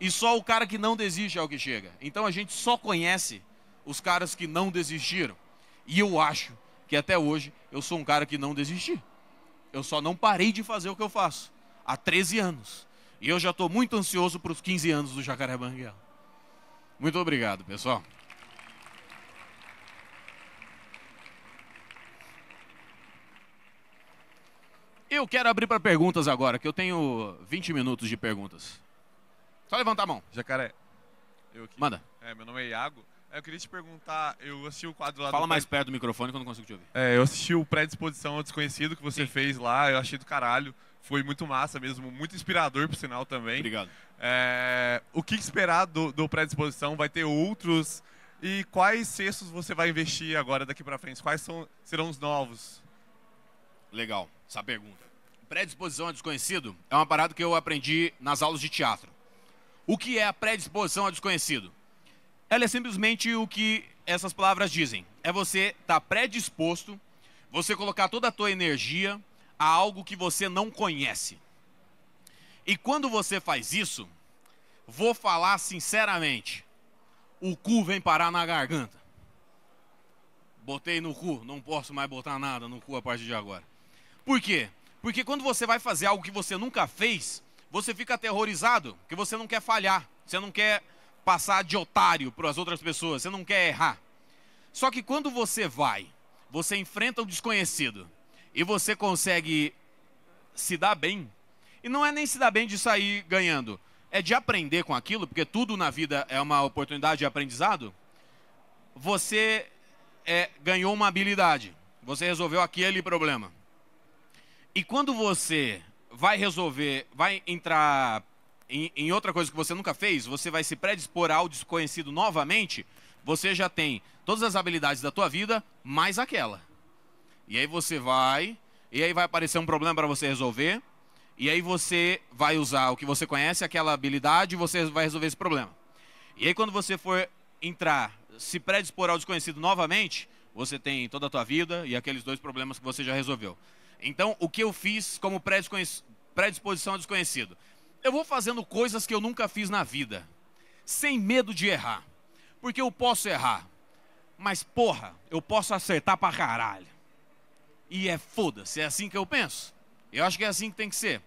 E só o cara que não desiste é o que chega. Então a gente só conhece os caras que não desistiram. E eu acho que até hoje eu sou um cara que não desisti. Eu só não parei de fazer o que eu faço há 13 anos. E eu já estou muito ansioso para os 15 anos do Jacaré Banguela. Muito obrigado, pessoal. Eu quero abrir para perguntas agora, que eu tenho 20 minutos de perguntas. Só levantar a mão. Jacaré. Eu aqui. Manda. É, meu nome é Iago. É, eu queria te perguntar, eu assisti o quadro lá Fala do... mais perto do microfone que eu não consigo te ouvir. É, eu assisti o Pré-Disposição ao Desconhecido que você Sim. fez lá, eu achei do caralho. Foi muito massa mesmo, muito inspirador pro sinal também. Obrigado. É, o que esperar do, do Pré-Disposição? Vai ter outros? E quais cestos você vai investir agora daqui para frente? Quais são, serão os novos? Legal essa pergunta. Predisposição a desconhecido é uma parada que eu aprendi nas aulas de teatro. O que é a predisposição a desconhecido? Ela é simplesmente o que essas palavras dizem. É você estar tá predisposto, você colocar toda a tua energia a algo que você não conhece. E quando você faz isso, vou falar sinceramente, o cu vem parar na garganta. Botei no cu, não posso mais botar nada no cu a partir de agora. Por quê? Porque quando você vai fazer algo que você nunca fez, você fica aterrorizado, porque você não quer falhar, você não quer passar de otário para as outras pessoas, você não quer errar. Só que quando você vai, você enfrenta o desconhecido e você consegue se dar bem, e não é nem se dar bem de sair ganhando, é de aprender com aquilo, porque tudo na vida é uma oportunidade de aprendizado. Você é, ganhou uma habilidade, você resolveu aquele problema. E quando você vai resolver, vai entrar em, em, outra coisa que você nunca fez, você vai se predispor ao desconhecido novamente, você já tem todas as habilidades da tua vida, mais aquela. E aí você vai, e aí vai aparecer um problema para você resolver, e aí você vai usar o que você conhece, aquela habilidade, e você vai resolver esse problema. E aí quando você for entrar, se predispor ao desconhecido novamente, você tem toda a tua vida e aqueles dois problemas que você já resolveu. Então, o que eu fiz como predisposição ao desconhecido? Eu vou fazendo coisas que eu nunca fiz na vida, sem medo de errar. Porque eu posso errar, mas porra, eu posso acertar pra caralho. E é foda-se, é assim que eu penso. Eu acho que é assim que tem que ser.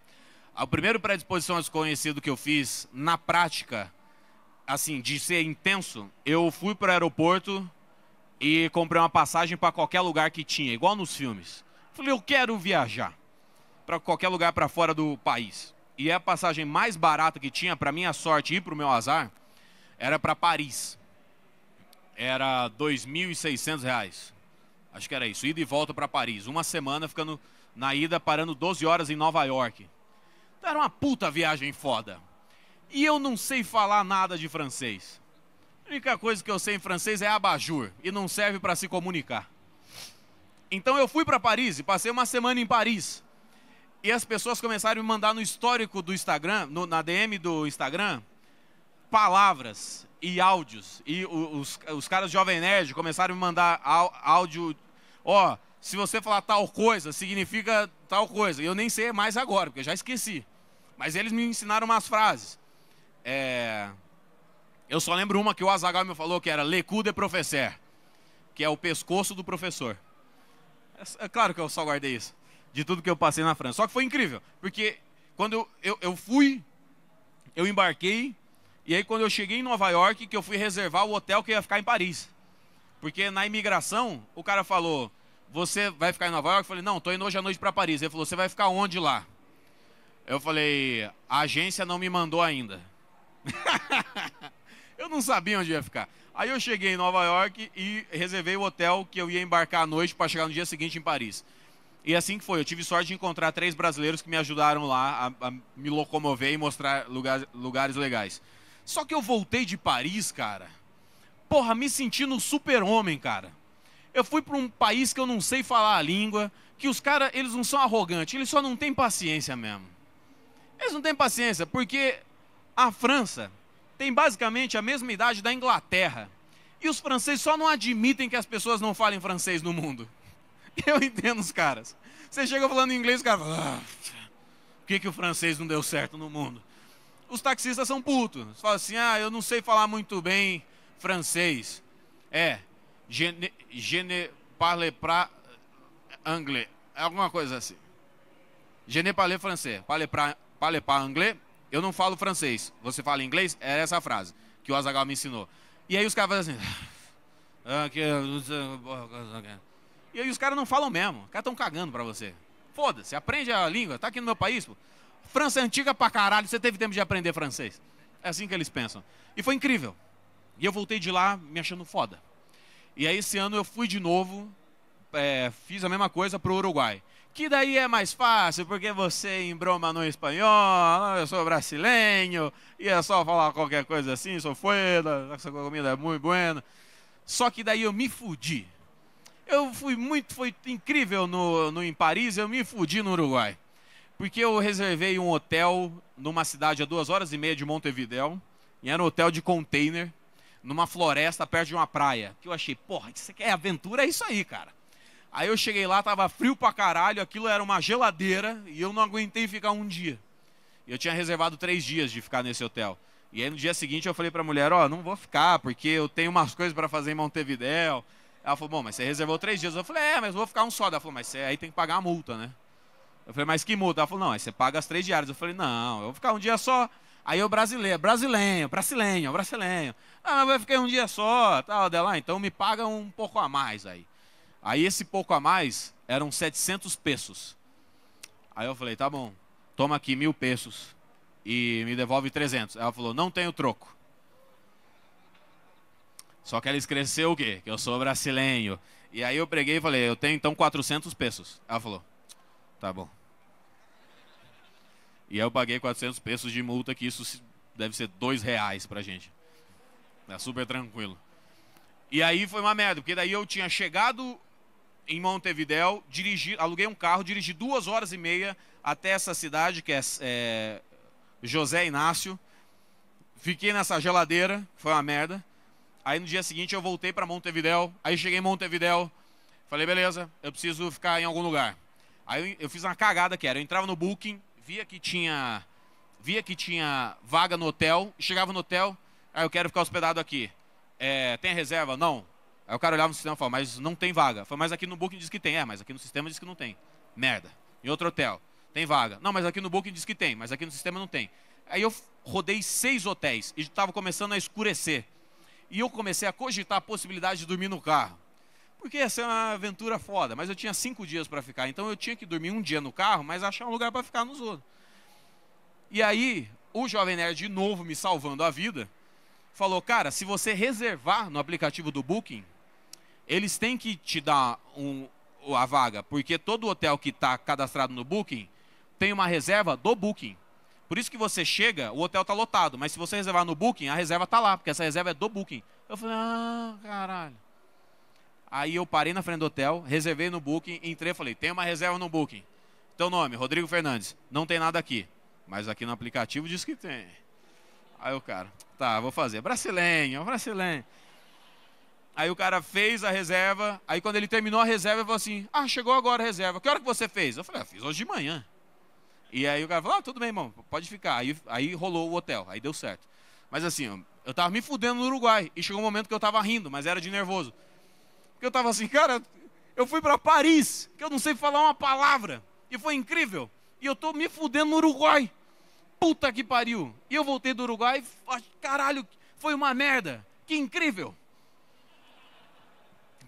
A primeira predisposição ao desconhecido que eu fiz na prática, assim, de ser intenso, eu fui pro aeroporto e comprei uma passagem para qualquer lugar que tinha, igual nos filmes. Falei, eu quero viajar para qualquer lugar para fora do país. E a passagem mais barata que tinha, para minha sorte e para o meu azar, era para Paris. Era R$ 2.600. Acho que era isso. Ida e volta para Paris. Uma semana ficando na ida, parando 12 horas em Nova York. Então era uma puta viagem foda. E eu não sei falar nada de francês. A única coisa que eu sei em francês é abajur e não serve para se comunicar. Então eu fui para Paris e passei uma semana em Paris. E as pessoas começaram a me mandar no histórico do Instagram, no, na DM do Instagram, palavras e áudios. E os, os caras Jovem Nerd começaram a me mandar áudio. Ó, oh, se você falar tal coisa, significa tal coisa. Eu nem sei mais agora, porque eu já esqueci. Mas eles me ensinaram umas frases. É... Eu só lembro uma que o Azagal me falou, que era Le de professeur, que é o pescoço do professor. É, é claro que eu só guardei isso. De tudo que eu passei na França. Só que foi incrível. Porque quando eu, eu fui, eu embarquei. E aí, quando eu cheguei em Nova York, que eu fui reservar o hotel que ia ficar em Paris. Porque na imigração, o cara falou: Você vai ficar em Nova York? Eu falei: Não, tô indo hoje à noite para Paris. Ele falou: Você vai ficar onde lá? Eu falei: A agência não me mandou ainda. Eu não sabia onde ia ficar. Aí eu cheguei em Nova York e reservei o hotel que eu ia embarcar à noite para chegar no dia seguinte em Paris. E assim que foi, eu tive sorte de encontrar três brasileiros que me ajudaram lá a, a me locomover e mostrar lugar, lugares legais. Só que eu voltei de Paris, cara. Porra, me sentindo super-homem, cara. Eu fui para um país que eu não sei falar a língua, que os caras, eles não são arrogantes, eles só não têm paciência mesmo. Eles não têm paciência, porque a França tem basicamente a mesma idade da Inglaterra. E os franceses só não admitem que as pessoas não falem francês no mundo. Eu entendo os caras. Você chega falando inglês, o cara fala, ah, por que, que o francês não deu certo no mundo? Os taxistas são putos. Eles falam assim, ah, eu não sei falar muito bem francês. É, je ne, je ne parle pas eh, anglais. É alguma coisa assim. Je ne parle français, parle pas, parle anglais eu não falo francês, você fala inglês? Era é essa a frase que o Azagal me ensinou. E aí os caras fazem assim. Ah, e aí os caras não falam mesmo. Os caras estão cagando pra você. Foda-se, aprende a língua. Tá aqui no meu país, pô. França é antiga pra caralho, você teve tempo de aprender francês. É assim que eles pensam. E foi incrível. E eu voltei de lá me achando foda. E aí esse ano eu fui de novo, é, fiz a mesma coisa pro Uruguai que daí é mais fácil, porque você embroma no espanhol, ah, eu sou brasileiro, e é só falar qualquer coisa assim, sou foda, essa comida é muito boa. Só que daí eu me fudi. Eu fui muito, foi incrível no, no em Paris, eu me fudi no Uruguai. Porque eu reservei um hotel numa cidade a duas horas e meia de Montevideo, e era um hotel de container, numa floresta perto de uma praia. Que eu achei, porra, isso é aventura, é isso aí, cara. Aí eu cheguei lá, tava frio pra caralho, aquilo era uma geladeira e eu não aguentei ficar um dia. Eu tinha reservado três dias de ficar nesse hotel. E aí no dia seguinte eu falei pra mulher, ó, oh, não vou ficar, porque eu tenho umas coisas para fazer em Montevidéu. Ela falou, bom, mas você reservou três dias. Eu falei, é, mas vou ficar um só. Ela falou, mas você aí tem que pagar a multa, né? Eu falei, mas que multa? Ela falou, não, aí você paga as três diárias. Eu falei, não, eu vou ficar um dia só. Aí eu brasileiro, brasileiro, brasileiro, brasileiro. Ah, mas eu fiquei um dia só, tal, dela, ah, então me paga um pouco a mais aí. Aí esse pouco a mais eram 700 pesos. Aí eu falei, tá bom, toma aqui mil pesos e me devolve 300. Ela falou, não tenho troco. Só que ela esqueceu o quê? Que eu sou brasileiro. E aí eu preguei e falei, eu tenho então 400 pesos. Ela falou, tá bom. E eu paguei 400 pesos de multa, que isso deve ser dois reais pra gente. É super tranquilo. E aí foi uma merda, porque daí eu tinha chegado em Montevidéu, dirigi, aluguei um carro, dirigi duas horas e meia até essa cidade, que é, é José Inácio. Fiquei nessa geladeira, foi uma merda. Aí no dia seguinte eu voltei para Montevidéu. Aí cheguei em Montevidéu, falei, beleza, eu preciso ficar em algum lugar. Aí eu fiz uma cagada que era, eu entrava no Booking, via que tinha via que tinha vaga no hotel, chegava no hotel, aí ah, eu quero ficar hospedado aqui. É, tem reserva? Não. Aí o cara olhava no sistema e falava, mas não tem vaga. Falei, mas aqui no Booking diz que tem. É, mas aqui no sistema diz que não tem. Merda. Em outro hotel, tem vaga. Não, mas aqui no Booking diz que tem, mas aqui no sistema não tem. Aí eu rodei seis hotéis e estava começando a escurecer. E eu comecei a cogitar a possibilidade de dormir no carro. Porque essa é uma aventura foda, mas eu tinha cinco dias para ficar. Então eu tinha que dormir um dia no carro, mas achar um lugar para ficar nos outros. E aí, o Jovem Nerd, de novo me salvando a vida, falou: Cara, se você reservar no aplicativo do Booking, eles têm que te dar um, a vaga, porque todo hotel que está cadastrado no Booking tem uma reserva do Booking. Por isso que você chega, o hotel está lotado, mas se você reservar no Booking, a reserva está lá, porque essa reserva é do Booking. Eu falei, ah, caralho. Aí eu parei na frente do hotel, reservei no Booking, entrei e falei, tem uma reserva no Booking. Teu nome, Rodrigo Fernandes. Não tem nada aqui, mas aqui no aplicativo diz que tem. Aí o cara, tá, vou fazer. Brasileiro, brasileiro. Aí o cara fez a reserva. Aí quando ele terminou a reserva, ele falou assim: Ah, chegou agora a reserva. Que hora que você fez? Eu falei: ah, Fiz hoje de manhã. E aí o cara falou: ah, tudo bem, irmão, pode ficar. Aí, aí rolou o hotel, aí deu certo. Mas assim, eu tava me fudendo no Uruguai. E chegou um momento que eu tava rindo, mas era de nervoso. Porque eu tava assim, cara, eu fui para Paris, que eu não sei falar uma palavra. E foi incrível. E eu tô me fudendo no Uruguai. Puta que pariu. E eu voltei do Uruguai, e, caralho, foi uma merda. Que incrível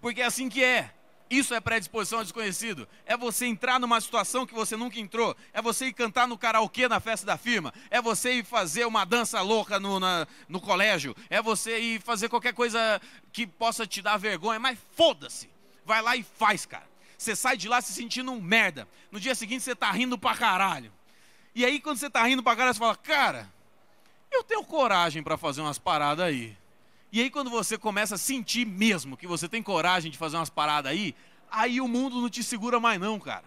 porque é assim que é. Isso é predisposição ao desconhecido. É você entrar numa situação que você nunca entrou. É você ir cantar no karaokê na festa da firma. É você ir fazer uma dança louca no, na, no colégio. É você ir fazer qualquer coisa que possa te dar vergonha. Mas foda-se. Vai lá e faz, cara. Você sai de lá se sentindo um merda. No dia seguinte você tá rindo pra caralho. E aí quando você tá rindo pra caralho, você fala, cara, eu tenho coragem para fazer umas paradas aí. E aí, quando você começa a sentir mesmo que você tem coragem de fazer umas paradas aí, aí o mundo não te segura mais, não, cara.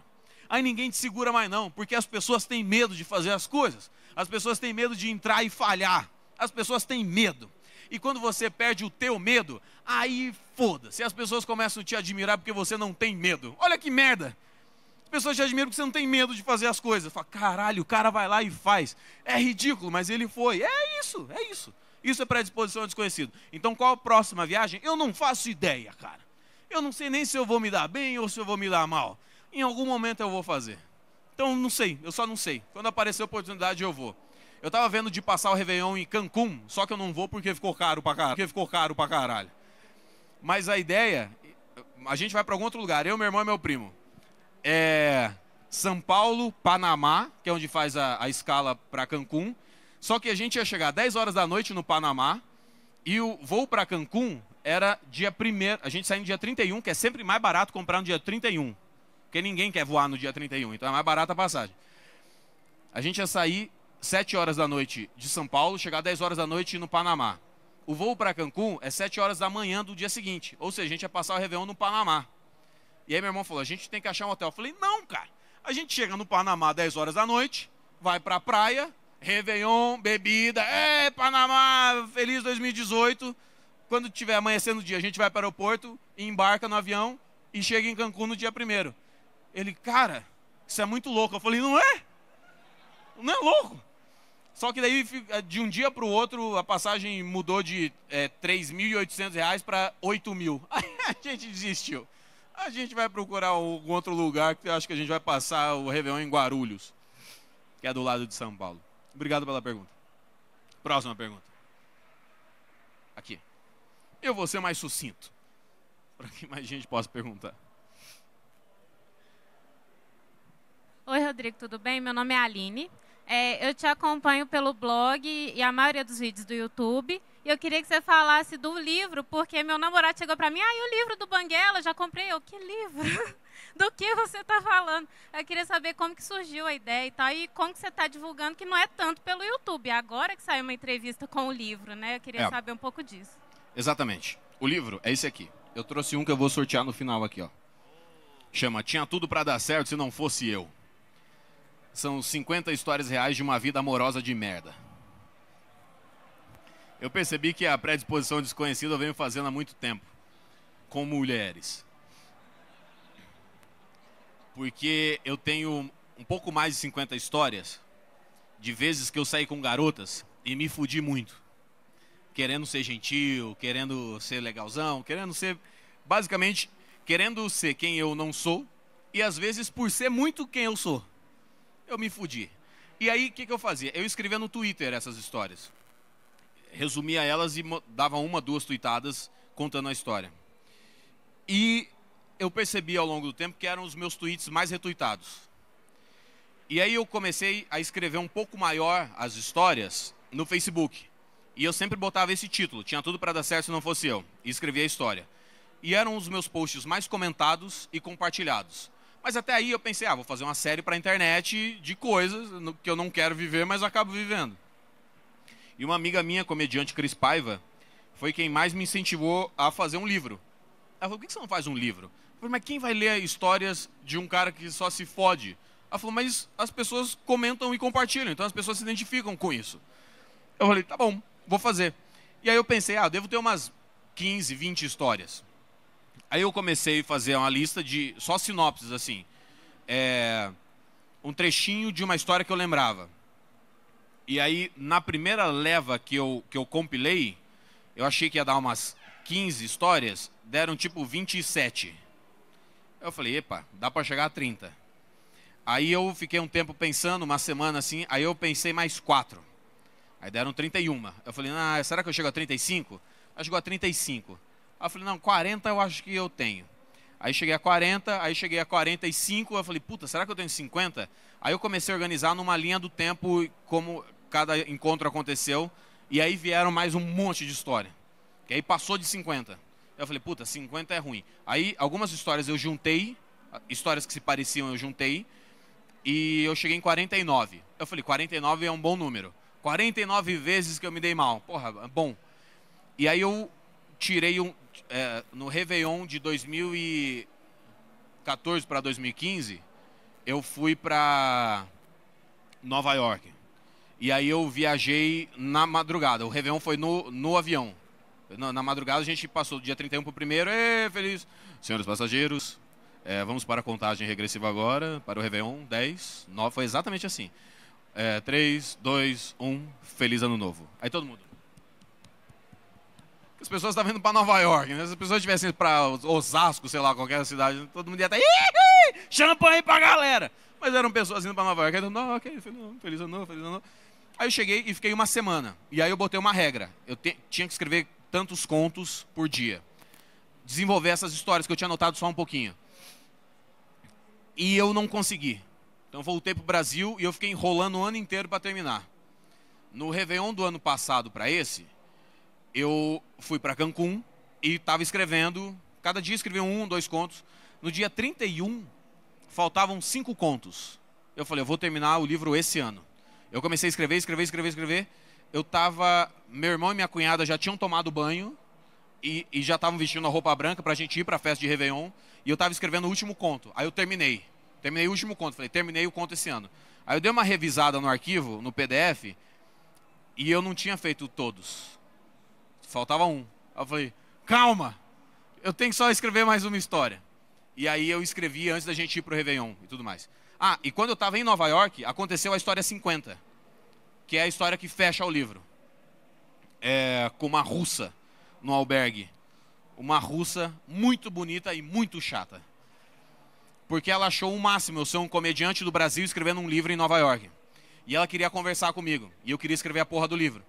Aí ninguém te segura mais, não, porque as pessoas têm medo de fazer as coisas, as pessoas têm medo de entrar e falhar, as pessoas têm medo. E quando você perde o teu medo, aí foda-se, as pessoas começam a te admirar porque você não tem medo. Olha que merda! As pessoas te admiram porque você não tem medo de fazer as coisas. Fala, caralho, o cara vai lá e faz. É ridículo, mas ele foi. É isso, é isso. Isso é predisposição ao desconhecido. Então, qual a próxima viagem? Eu não faço ideia, cara. Eu não sei nem se eu vou me dar bem ou se eu vou me dar mal. Em algum momento eu vou fazer. Então, não sei, eu só não sei. Quando aparecer a oportunidade, eu vou. Eu estava vendo de passar o Réveillon em Cancún, só que eu não vou porque ficou caro pra caralho. Porque ficou caro pra caralho. Mas a ideia, a gente vai para algum outro lugar, eu, meu irmão e meu primo. É São Paulo, Panamá, que é onde faz a, a escala para Cancún, só que a gente ia chegar 10 horas da noite no Panamá e o voo para Cancún era dia 1 a gente saiu no dia 31, que é sempre mais barato comprar no dia 31. Porque ninguém quer voar no dia 31, então é mais barata a passagem. A gente ia sair 7 horas da noite de São Paulo, chegar 10 horas da noite no Panamá. O voo para Cancún é 7 horas da manhã do dia seguinte, ou seja, a gente ia passar o Réveillon no Panamá. E aí meu irmão falou: "A gente tem que achar um hotel". Eu falei: "Não, cara. A gente chega no Panamá 10 horas da noite, vai para a praia, Réveillon, bebida. É, Panamá, feliz 2018. Quando tiver amanhecendo o dia, a gente vai para o aeroporto, embarca no avião e chega em Cancún no dia primeiro. Ele, cara, isso é muito louco. Eu falei, não é? Não é louco. Só que daí, eh, de um dia para o outro, a passagem mudou de é, eh, 3.800 reais para 8 mil. Aí a gente desistiu. A gente vai procurar algum outro lugar que eu acho que a gente vai passar o Réveillon em Guarulhos, que é do lado de São Paulo. Obrigado pela pergunta. Próxima pergunta. Aqui. Eu vou ser mais sucinto, para que mais gente possa perguntar. Oi, Rodrigo, tudo bem? Meu nome é Aline. É, eu te acompanho pelo blog e a maioria dos vídeos do YouTube. E eu queria que você falasse do livro, porque meu namorado chegou para mim, ah, e o livro do Banguela? Já comprei. Eu, que livro? do que você está falando. Eu queria saber como que surgiu a ideia e tal, e como que você está divulgando, que não é tanto pelo YouTube, agora que saiu uma entrevista com o livro, né? Eu queria é. saber um pouco disso. Exatamente. O livro é esse aqui. Eu trouxe um que eu vou sortear no final aqui, ó. Chama Tinha Tudo para Dar Certo Se Não Fosse Eu. São 50 histórias reais de uma vida amorosa de merda. Eu percebi que a predisposição desconhecida eu venho fazendo há muito tempo. Com mulheres porque eu tenho um pouco mais de 50 histórias de vezes que eu saí com garotas e me fudi muito. Querendo ser gentil, querendo ser legalzão, querendo ser. Basicamente, querendo ser quem eu não sou e às vezes por ser muito quem eu sou. Eu me fudi. E aí, o que, que eu fazia? Eu escrevia no Twitter essas histórias. Resumia elas e dava uma, duas tuitadas contando a história. E eu percebi ao longo do tempo que eram os meus tweets mais retuitados. E aí eu comecei a escrever um pouco maior as histórias no Facebook. E eu sempre botava esse título, tinha tudo para dar certo se não fosse eu, e escrevia a história. E eram os meus posts mais comentados e compartilhados. Mas até aí eu pensei, ah, vou fazer uma série para a internet de coisas que eu não quero viver, mas acabo vivendo. E uma amiga minha, comediante Cris Paiva, foi quem mais me incentivou a fazer um livro. Ela falou, por que você não faz um livro? mas quem vai ler histórias de um cara que só se fode? Ela falou, mas as pessoas comentam e compartilham, então as pessoas se identificam com isso. Eu falei, tá bom, vou fazer. E aí eu pensei, ah, eu devo ter umas 15, 20 histórias. Aí eu comecei a fazer uma lista de só sinopses, assim. É, um trechinho de uma história que eu lembrava. E aí, na primeira leva que eu, que eu compilei, eu achei que ia dar umas 15 histórias, deram tipo 27. Eu falei, epa, dá para chegar a 30. Aí eu fiquei um tempo pensando, uma semana assim, aí eu pensei mais quatro. Aí deram 31. Eu falei, ah, será que eu chego a 35? Aí ah, chegou a 35. Aí eu falei, não, 40 eu acho que eu tenho. Aí cheguei a 40, aí cheguei a 45, eu falei, puta, será que eu tenho 50? Aí eu comecei a organizar numa linha do tempo como cada encontro aconteceu, e aí vieram mais um monte de história. Que aí passou de 50. Eu falei, puta, 50 é ruim. Aí algumas histórias eu juntei, histórias que se pareciam eu juntei, e eu cheguei em 49. Eu falei, 49 é um bom número. 49 vezes que eu me dei mal. Porra, bom. E aí eu tirei um. É, no Réveillon de 2014 para 2015, eu fui para Nova York. E aí eu viajei na madrugada. O Réveillon foi no, no avião. Na, na madrugada a gente passou do dia 31 para o primeiro. Ê, feliz! Senhores passageiros, é, vamos para a contagem regressiva agora, para o Réveillon. 10, 9, foi exatamente assim. É, 3, 2, 1, feliz ano novo. Aí todo mundo. As pessoas estavam tá indo para Nova York, né? Se as pessoas tivessem para Osasco, sei lá, qualquer cidade, todo mundo ia estar. Tá, ih, champanhe para a galera! Mas eram pessoas indo para Nova York. Aí todo ah, ok, feliz ano novo, feliz ano novo. Aí eu cheguei e fiquei uma semana. E aí eu botei uma regra. Eu te, tinha que escrever tantos contos por dia. Desenvolver essas histórias que eu tinha anotado só um pouquinho. E eu não consegui. Então voltei para o Brasil e eu fiquei enrolando o ano inteiro para terminar. No Réveillon do ano passado para esse, eu fui para Cancún e estava escrevendo. Cada dia escrevia um, dois contos. No dia 31, faltavam cinco contos. Eu falei, eu vou terminar o livro esse ano. Eu comecei a escrever, escrever, escrever, escrever eu tava. Meu irmão e minha cunhada já tinham tomado banho e, e já estavam vestindo a roupa branca pra gente ir pra festa de Réveillon. E eu tava escrevendo o último conto. Aí eu terminei. Terminei o último conto. Falei, terminei o conto esse ano. Aí eu dei uma revisada no arquivo, no PDF, e eu não tinha feito todos. Faltava um. Aí eu falei, calma, eu tenho que só escrever mais uma história. E aí eu escrevi antes da gente ir pro Réveillon e tudo mais. Ah, e quando eu estava em Nova York, aconteceu a história 50 que é a história que fecha o livro. É, com uma russa no albergue. Uma russa muito bonita e muito chata. Porque ela achou o um máximo eu ser um comediante do Brasil escrevendo um livro em Nova York. E ela queria conversar comigo. E eu queria escrever a porra do livro.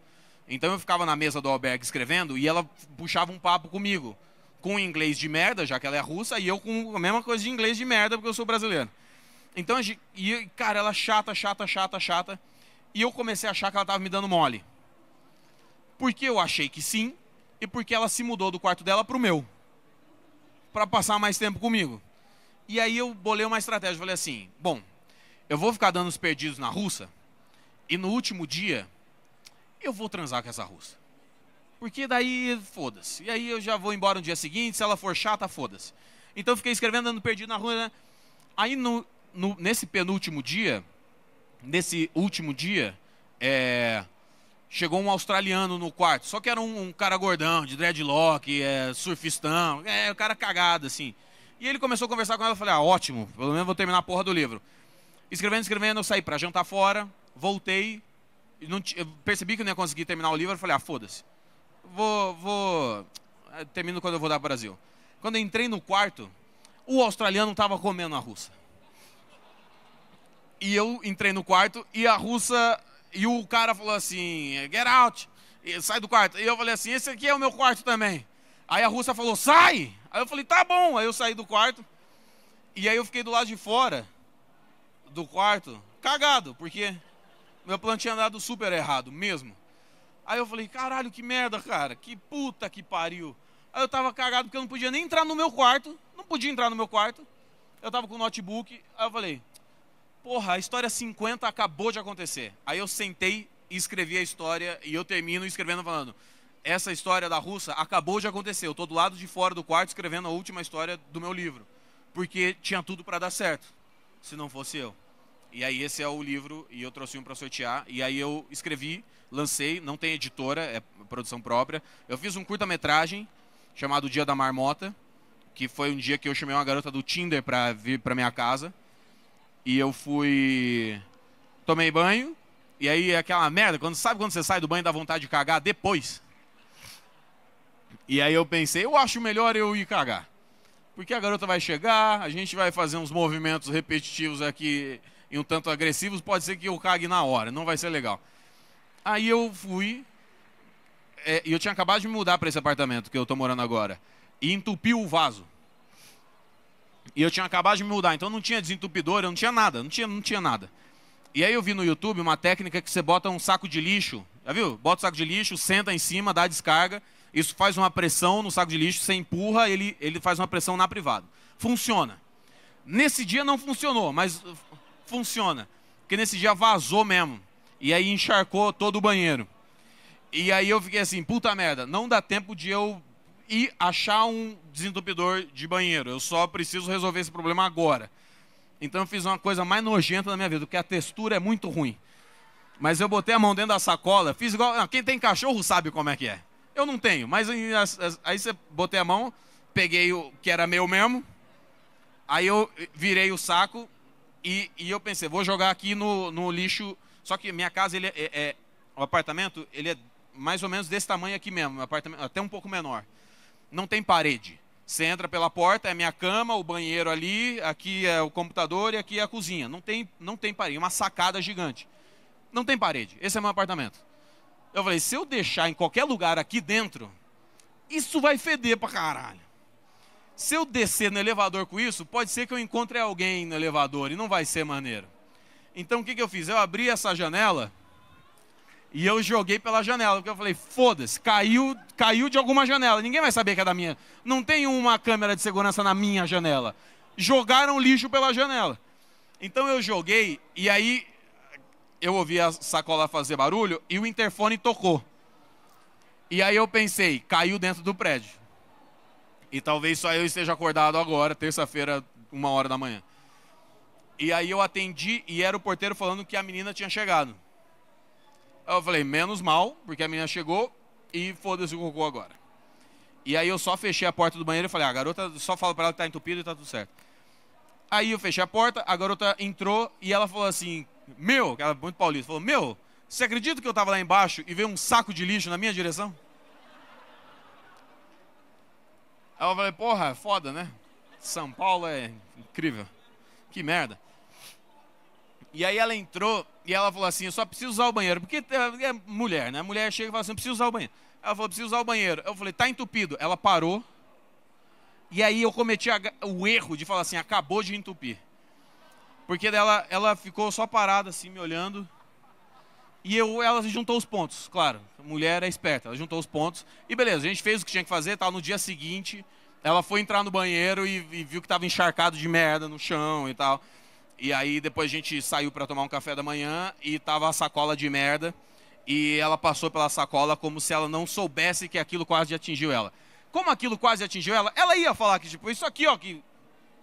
Então eu ficava na mesa do albergue escrevendo e ela puxava um papo comigo. Com inglês de merda, já que ela é russa, e eu com a mesma coisa de inglês de merda, porque eu sou brasileiro. Então, e, cara, ela chata, chata, chata, chata e eu comecei a achar que ela estava me dando mole. Porque eu achei que sim e porque ela se mudou do quarto dela para o meu, para passar mais tempo comigo. E aí eu bolei uma estratégia, falei assim: bom, eu vou ficar dando os perdidos na russa e no último dia eu vou transar com essa russa. Porque daí, foda-se. E aí eu já vou embora no dia seguinte, se ela for chata, foda-se. Então eu fiquei escrevendo, dando perdido na rua. Né? Aí no, no, nesse penúltimo dia, nesse último dia, é, chegou um australiano no quarto, só que era um, um cara gordão, de dreadlock, é, surfistão, é, um cara cagado, assim. E ele começou a conversar com ela, eu falei, ah, ótimo, pelo menos vou terminar a porra do livro. Escrevendo, escrevendo, eu saí para jantar fora, voltei, não, percebi que não ia conseguir terminar o livro, eu falei, ah, foda-se. Vou, vou, termino quando eu vou dar pro Brasil. Quando eu entrei no quarto, o australiano estava comendo a russa. E eu entrei no quarto e a russa. E o cara falou assim: get out, sai do quarto. E eu falei assim: esse aqui é o meu quarto também. Aí a russa falou: sai! Aí eu falei: tá bom. Aí eu saí do quarto. E aí eu fiquei do lado de fora do quarto, cagado, porque meu plano tinha dado super errado mesmo. Aí eu falei: caralho, que merda, cara, que puta que pariu. Aí eu tava cagado porque eu não podia nem entrar no meu quarto, não podia entrar no meu quarto. Eu tava com o notebook, aí eu falei: porra, a história 50 acabou de acontecer. Aí eu sentei e escrevi a história e eu termino escrevendo falando, essa história da russa acabou de acontecer. Eu tô do lado de fora do quarto escrevendo a última história do meu livro, porque tinha tudo para dar certo, se não fosse eu. E aí esse é o livro e eu trouxe um para sortear e aí eu escrevi, lancei, não tem editora, é produção própria. Eu fiz um curta-metragem chamado Dia da Marmota, que foi um dia que eu chamei uma garota do Tinder para vir para minha casa e eu fui. Tomei banho. E aí é aquela merda, quando sabe quando você sai do banho dá vontade de cagar depois. E aí eu pensei, eu acho melhor eu ir cagar. Porque a garota vai chegar, a gente vai fazer uns movimentos repetitivos aqui e um tanto agressivos, pode ser que eu cague na hora, não vai ser legal. Aí eu fui. É, e é, eu tinha acabado de me mudar para esse apartamento que eu tô morando agora. E entupiu o vaso. E eu tinha acabado de me mudar, então não tinha desentupidor, eu não tinha nada, não tinha, não tinha nada. E aí eu vi no YouTube uma técnica que você bota um saco de lixo, já viu? Bota o saco de lixo, senta em cima, dá a descarga, isso faz uma pressão no saco de lixo, você empurra, ele, ele faz uma pressão na privada. Funciona. Nesse dia não funcionou, mas funciona. Porque nesse dia vazou mesmo. E aí encharcou todo o banheiro. E aí eu fiquei assim, puta merda, não dá tempo de eu e achar um desentupidor de banheiro. Eu só preciso resolver esse problema agora. Então eu fiz uma coisa mais nojenta da minha vida, porque a textura é muito ruim. Mas eu botei a mão dentro da sacola, fiz igual. Não, quem tem cachorro sabe como é que é. Eu não tenho, mas aí, aí você botei a mão, peguei o que era meu mesmo, aí eu virei o saco e, e eu pensei, vou jogar aqui no, no lixo. Só que minha casa, ele é, é, é, o apartamento, ele é mais ou menos desse tamanho aqui mesmo, até um pouco menor não tem parede. Você entra pela porta, é minha cama, o banheiro ali, aqui é o computador e aqui é a cozinha. Não tem, não tem parede, uma sacada gigante. Não tem parede. Esse é meu apartamento. Eu falei, se eu deixar em qualquer lugar aqui dentro, isso vai feder pra caralho. Se eu descer no elevador com isso, pode ser que eu encontre alguém no elevador e não vai ser maneiro. Então o que, que eu fiz? Eu abri essa janela e eu joguei pela janela, porque eu falei, foda-se, caiu, caiu de alguma janela. Ninguém vai saber que é da minha. Não tem uma câmera de segurança na minha janela. Jogaram lixo pela janela. Então eu joguei e aí eu ouvi a sacola fazer barulho e o interfone tocou. E aí eu pensei, caiu dentro do prédio. E talvez só eu esteja acordado agora, terça-feira, uma hora da manhã. E aí eu atendi e era o porteiro falando que a menina tinha chegado eu falei, menos mal, porque a menina chegou e foda-se o cocô agora. E aí eu só fechei a porta do banheiro e falei, ah, a garota, só fala para ela que tá entupido e tá tudo certo. Aí eu fechei a porta, a garota entrou e ela falou assim, meu, que ela é muito paulista, falou, meu, você acredita que eu tava lá embaixo e veio um saco de lixo na minha direção? Aí eu falei, porra, é foda, né? São Paulo é incrível. Que merda. E aí ela entrou e ela falou assim: eu só preciso usar o banheiro. Porque é, é mulher, né? A mulher chega e fala assim: preciso usar o banheiro. Ela falou: preciso usar o banheiro. Eu falei: tá entupido. Ela parou. E aí eu cometi a, o erro de falar assim: acabou de entupir. Porque ela, ela ficou só parada, assim, me olhando. E eu, ela juntou os pontos, claro. A mulher é esperta, ela juntou os pontos. E beleza, a gente fez o que tinha que fazer, tal. No dia seguinte, ela foi entrar no banheiro e, e viu que estava encharcado de merda no chão e tal. E aí depois a gente saiu para tomar um café da manhã e tava a sacola de merda. E ela passou pela sacola como se ela não soubesse que aquilo quase atingiu ela. Como aquilo quase atingiu ela, ela ia falar que, tipo, isso aqui, ó, que,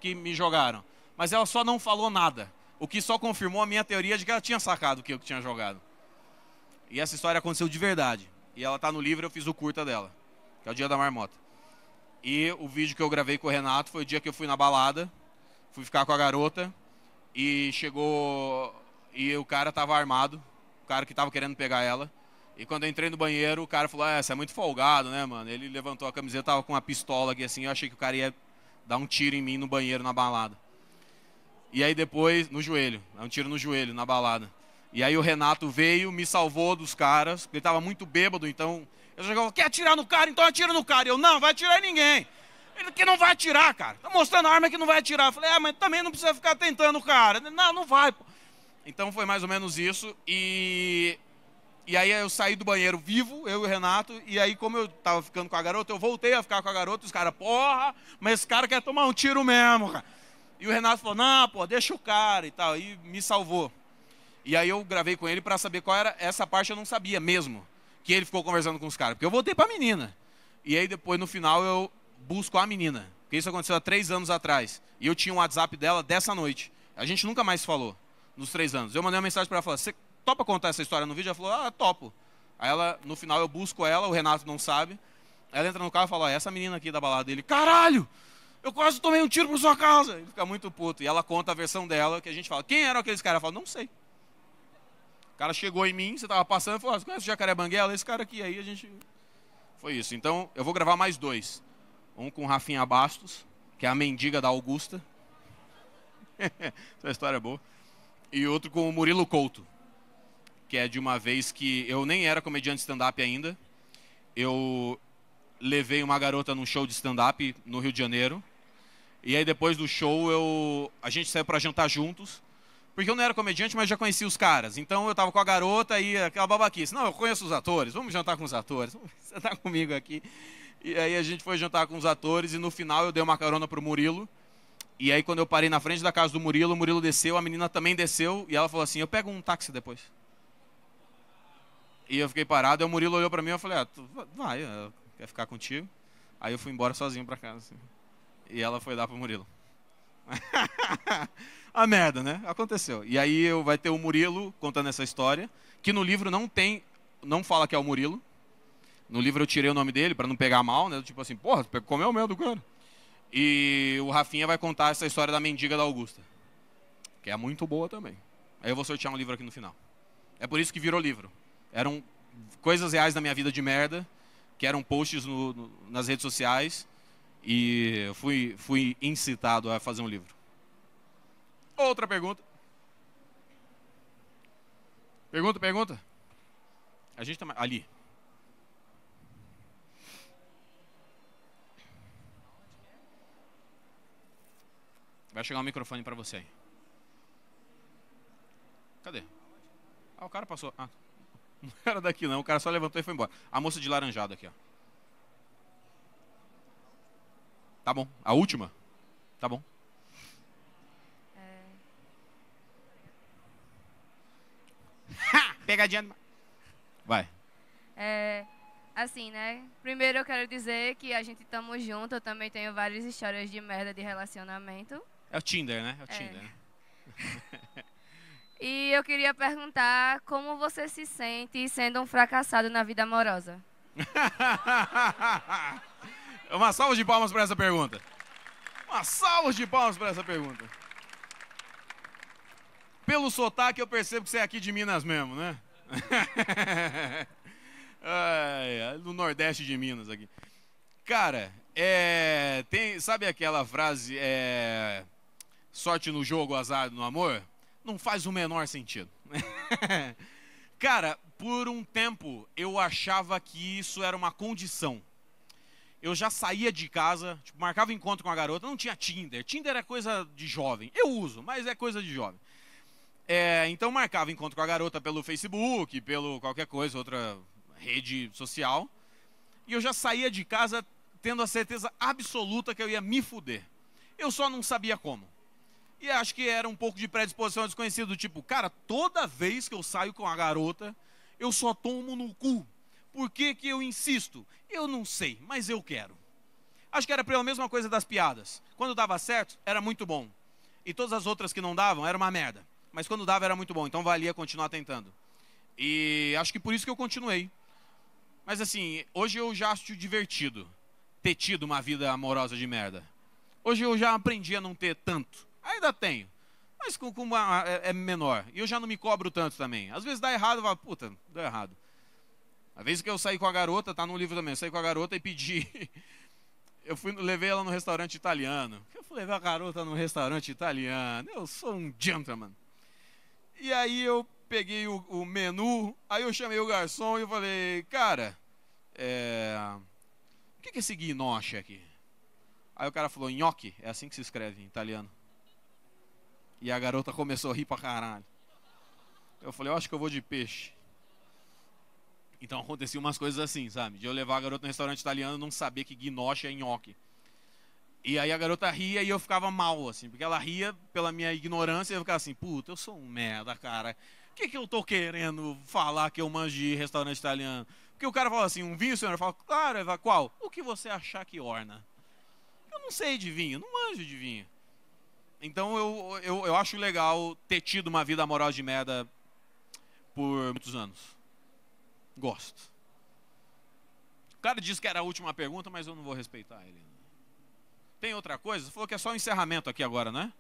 que me jogaram. Mas ela só não falou nada. O que só confirmou a minha teoria de que ela tinha sacado o que eu tinha jogado. E essa história aconteceu de verdade. E ela tá no livro, eu fiz o curta dela, que é o Dia da Marmota. E o vídeo que eu gravei com o Renato foi o dia que eu fui na balada, fui ficar com a garota, e chegou e o cara tava armado, o cara que tava querendo pegar ela. E quando eu entrei no banheiro, o cara falou: "É, você é muito folgado, né, mano?" Ele levantou a camiseta, tava com uma pistola aqui assim, eu achei que o cara ia dar um tiro em mim no banheiro na balada. E aí depois no joelho, é um tiro no joelho na balada. E aí o Renato veio, me salvou dos caras, ele tava muito bêbado, então eu já falava, quer atirar no cara, então atira no cara. Eu, não, vai atirar em ninguém. Ele que não vai atirar, cara. Tá mostrando a arma que não vai atirar. Eu falei, ah, mas também não precisa ficar tentando, cara. Ele, não, não vai. Pô. Então foi mais ou menos isso. E e aí eu saí do banheiro vivo, eu e o Renato, e aí como eu tava ficando com a garota, eu voltei a ficar com a garota, os caras, porra, mas esse cara quer tomar um tiro mesmo, cara. E o Renato falou, não, pô, deixa o cara e tal, e me salvou. E aí eu gravei com ele para saber qual era, essa parte eu não sabia mesmo, que ele ficou conversando com os caras, porque eu voltei pra menina. E aí depois, no final, eu, busco a menina. Porque isso aconteceu há três anos atrás. E eu tinha um WhatsApp dela dessa noite. A gente nunca mais falou nos três anos. Eu mandei uma mensagem para ela, falar você topa contar essa história no vídeo? Ela falou, ah, topo. Aí ela, no final eu busco ela, o Renato não sabe. Ela entra no carro e fala, ah, essa menina aqui da balada. Ele, caralho, eu quase tomei um tiro por sua casa Ele fica muito puto. E ela conta a versão dela, que a gente fala, quem eram aqueles caras? Ela fala, não sei. O cara chegou em mim, você tava passando, falou, ah, você conhece o Jacaré Banguela? Esse cara aqui, aí a gente... Foi isso. Então, eu vou gravar mais dois um com Rafinha Bastos, que é a mendiga da Augusta. Essa história é boa. E outro com o Murilo Couto, que é de uma vez que eu nem era comediante stand-up ainda. Eu levei uma garota num show de stand-up no Rio de Janeiro. E aí depois do show eu a gente saiu para jantar juntos. Porque eu não era comediante, mas já conhecia os caras. Então eu tava com a garota e aquela babaquice. Não, eu conheço os atores, vamos jantar com os atores, você tá comigo aqui. E aí a gente foi jantar com os atores e no final eu dei uma carona pro Murilo. E aí quando eu parei na frente da casa do Murilo, o Murilo desceu, a menina também desceu e ela falou assim: "Eu pego um táxi depois". E eu fiquei parado, e o Murilo olhou para mim e eu falei: "Ah, tu vai, eh, quer ficar contigo?". Aí eu fui embora sozinho para casa. Assim. E ela foi dar pro Murilo. a merda, né? Aconteceu. E aí eu vai ter o Murilo contando essa história, que no livro não tem, não fala que é o Murilo, no livro eu tirei o nome dele para não pegar mal, né? Tipo assim, porra, comeu o meu do cara. E o Rafinha vai contar essa história da mendiga da Augusta, que é muito boa também. Aí eu vou sortear um livro aqui no final. É por isso que virou livro. Eram coisas reais da minha vida de merda, que eram posts no, no, nas redes sociais, e eu fui, fui incitado a fazer um livro. Outra pergunta. Pergunta, pergunta. A gente tá ali. Vai chegar um microfone para você aí. Cadê? Ah, o cara passou. Ah, não era daqui não, o cara só levantou e foi embora. A moça de laranjado aqui, ó. Tá bom. A última? Tá bom. É... Pegadinha. Vai. É, assim, né? Primeiro eu quero dizer que a gente estamos juntos. Eu também tenho várias histórias de merda de relacionamento. É o Tinder, né? É o é. Tinder. É. e eu queria perguntar como você se sente sendo um fracassado na vida amorosa? Uma salva de palmas para essa pergunta. Uma salva de palmas para essa pergunta. Pelo sotaque eu percebo que você é aqui de Minas mesmo, né? no Nordeste de Minas aqui. Cara, é, tem, sabe aquela frase? É, sorte no jogo, azar no amor, não faz o menor sentido. Cara, por um tempo eu achava que isso era uma condição. Eu já saía de casa, tipo, marcava encontro com a garota, não tinha Tinder. Tinder é coisa de jovem. Eu uso, mas é coisa de jovem. É, então marcava encontro com a garota pelo Facebook, pelo qualquer coisa, outra rede social. E eu já saía de casa tendo a certeza absoluta que eu ia me fuder. Eu só não sabia como. E acho que era um pouco de predisposição desconhecida, tipo, cara, toda vez que eu saio com a garota, eu só tomo no cu. Por que, que eu insisto? Eu não sei, mas eu quero. Acho que era pela mesma coisa das piadas. Quando dava certo, era muito bom. E todas as outras que não davam, era uma merda. Mas quando dava, era muito bom. Então valia continuar tentando. E acho que por isso que eu continuei. Mas assim, hoje eu já acho divertido ter tido uma vida amorosa de merda. Hoje eu já aprendi a não ter tanto. Ainda tenho. Mas com, com uma, é, é, menor. E eu já não me cobro tanto também. Às vezes dá errado, eu falo, puta, deu errado. A vez que eu saí com a garota, tá no livro também, eu saí com a garota e pedi. Eu fui, levei ela no restaurante italiano. Eu fui levar a garota no restaurante italiano. Eu sou um gentleman. E aí eu peguei o, o menu, aí eu chamei o garçom e falei, cara, é... o que é esse gnocchi? aqui? Aí o cara falou, nhoque, é assim que se escreve em italiano. E a garota começou a rir pra caralho. Eu falei, eu acho que eu vou de peixe. Então aconteciam umas coisas assim, sabe? De eu levar a garota no restaurante italiano e não saber que gnocchi é nhoque. E aí a garota ria e eu ficava mal, assim, porque ela ria pela minha ignorância e eu ficava assim, puta, eu sou um merda, cara. O que, que eu tô querendo falar que eu manjo de restaurante italiano? Porque o cara fala assim, um vinho, senhor? Eu falo, claro, Eva, qual? O que você achar que orna? Eu não sei de vinho, não manjo de vinho. Então eu, eu, eu acho legal ter tido uma vida amorosa de merda por muitos anos. Gosto. O cara disse que era a última pergunta, mas eu não vou respeitar ele. Tem outra coisa? Você falou que é só o encerramento aqui agora, né?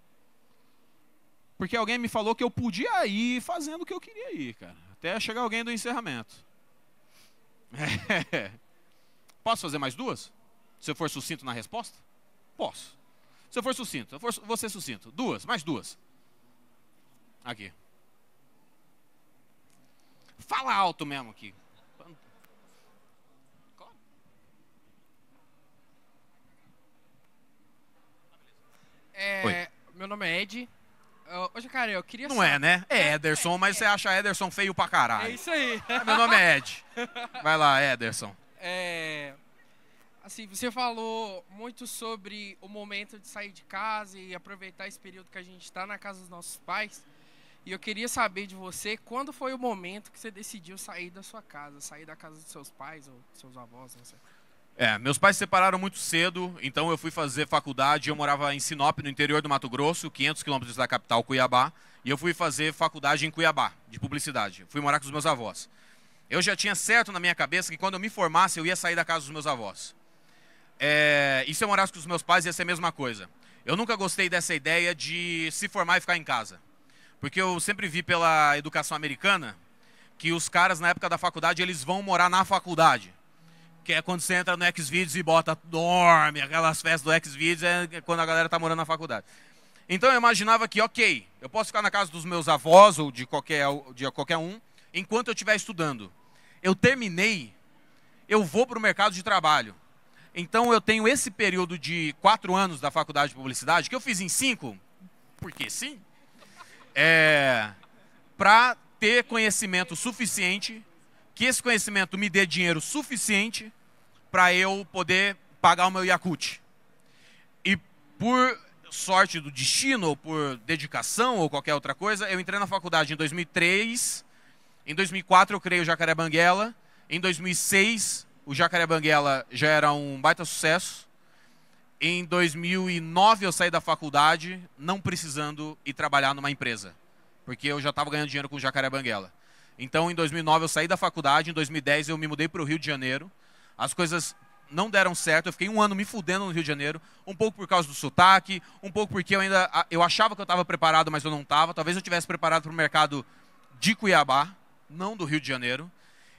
Porque alguém me falou que eu podia ir fazendo o que eu queria ir, cara. Até chegar alguém do encerramento. É. Posso fazer mais duas? Se eu for sucinto na resposta? Posso. Se eu for sucinto, eu for, vou ser sucinto. Duas, mais duas. Aqui. Fala alto mesmo aqui. É, meu nome é Ed. Hoje, cara, eu queria. Não saber... é, né? É, é Ederson, é, mas é. você acha Ederson feio pra caralho. É isso aí. Meu nome é Ed. Vai lá, Ederson. É assim, você falou muito sobre o momento de sair de casa e aproveitar esse período que a gente está na casa dos nossos pais. E eu queria saber de você quando foi o momento que você decidiu sair da sua casa, sair da casa dos seus pais ou dos seus avós, não sei. É, meus pais se separaram muito cedo, então eu fui fazer faculdade. Eu morava em Sinop, no interior do Mato Grosso, 500 quilômetros da capital, Cuiabá. E eu fui fazer faculdade em Cuiabá, de publicidade. Fui morar com os meus avós. Eu já tinha certo na minha cabeça que quando eu me formasse, eu ia sair da casa dos meus avós. É, e se eu morasse com os meus pais ia ser a mesma coisa. Eu nunca gostei dessa ideia de se formar e ficar em casa. Porque eu sempre vi pela educação americana que os caras na época da faculdade eles vão morar na faculdade. Que é quando você entra no Xvideos e bota dorme, aquelas festas do Xvideos é quando a galera tá morando na faculdade. Então eu imaginava que, ok, eu posso ficar na casa dos meus avós ou de qualquer, de qualquer um, enquanto eu estiver estudando. Eu terminei, eu vou para o mercado de trabalho. Então eu tenho esse período de quatro anos da faculdade de publicidade, que eu fiz em cinco, porque sim, é, para ter conhecimento suficiente, que esse conhecimento me dê dinheiro suficiente para eu poder pagar o meu Yakut. E por sorte do destino, ou por dedicação, ou qualquer outra coisa, eu entrei na faculdade em 2003, em 2004 eu criei o Jacaré Banguela, em 2006 o Jacaré Banguela já era um baita sucesso. Em 2009 eu saí da faculdade, não precisando ir trabalhar numa empresa, porque eu já estava ganhando dinheiro com o Jacaré Banguela. Então, em 2009 eu saí da faculdade, em 2010 eu me mudei para o Rio de Janeiro. As coisas não deram certo, eu fiquei um ano me fudendo no Rio de Janeiro, um pouco por causa do sotaque, um pouco porque eu ainda eu achava que eu estava preparado, mas eu não estava. Talvez eu tivesse preparado para o mercado de Cuiabá, não do Rio de Janeiro.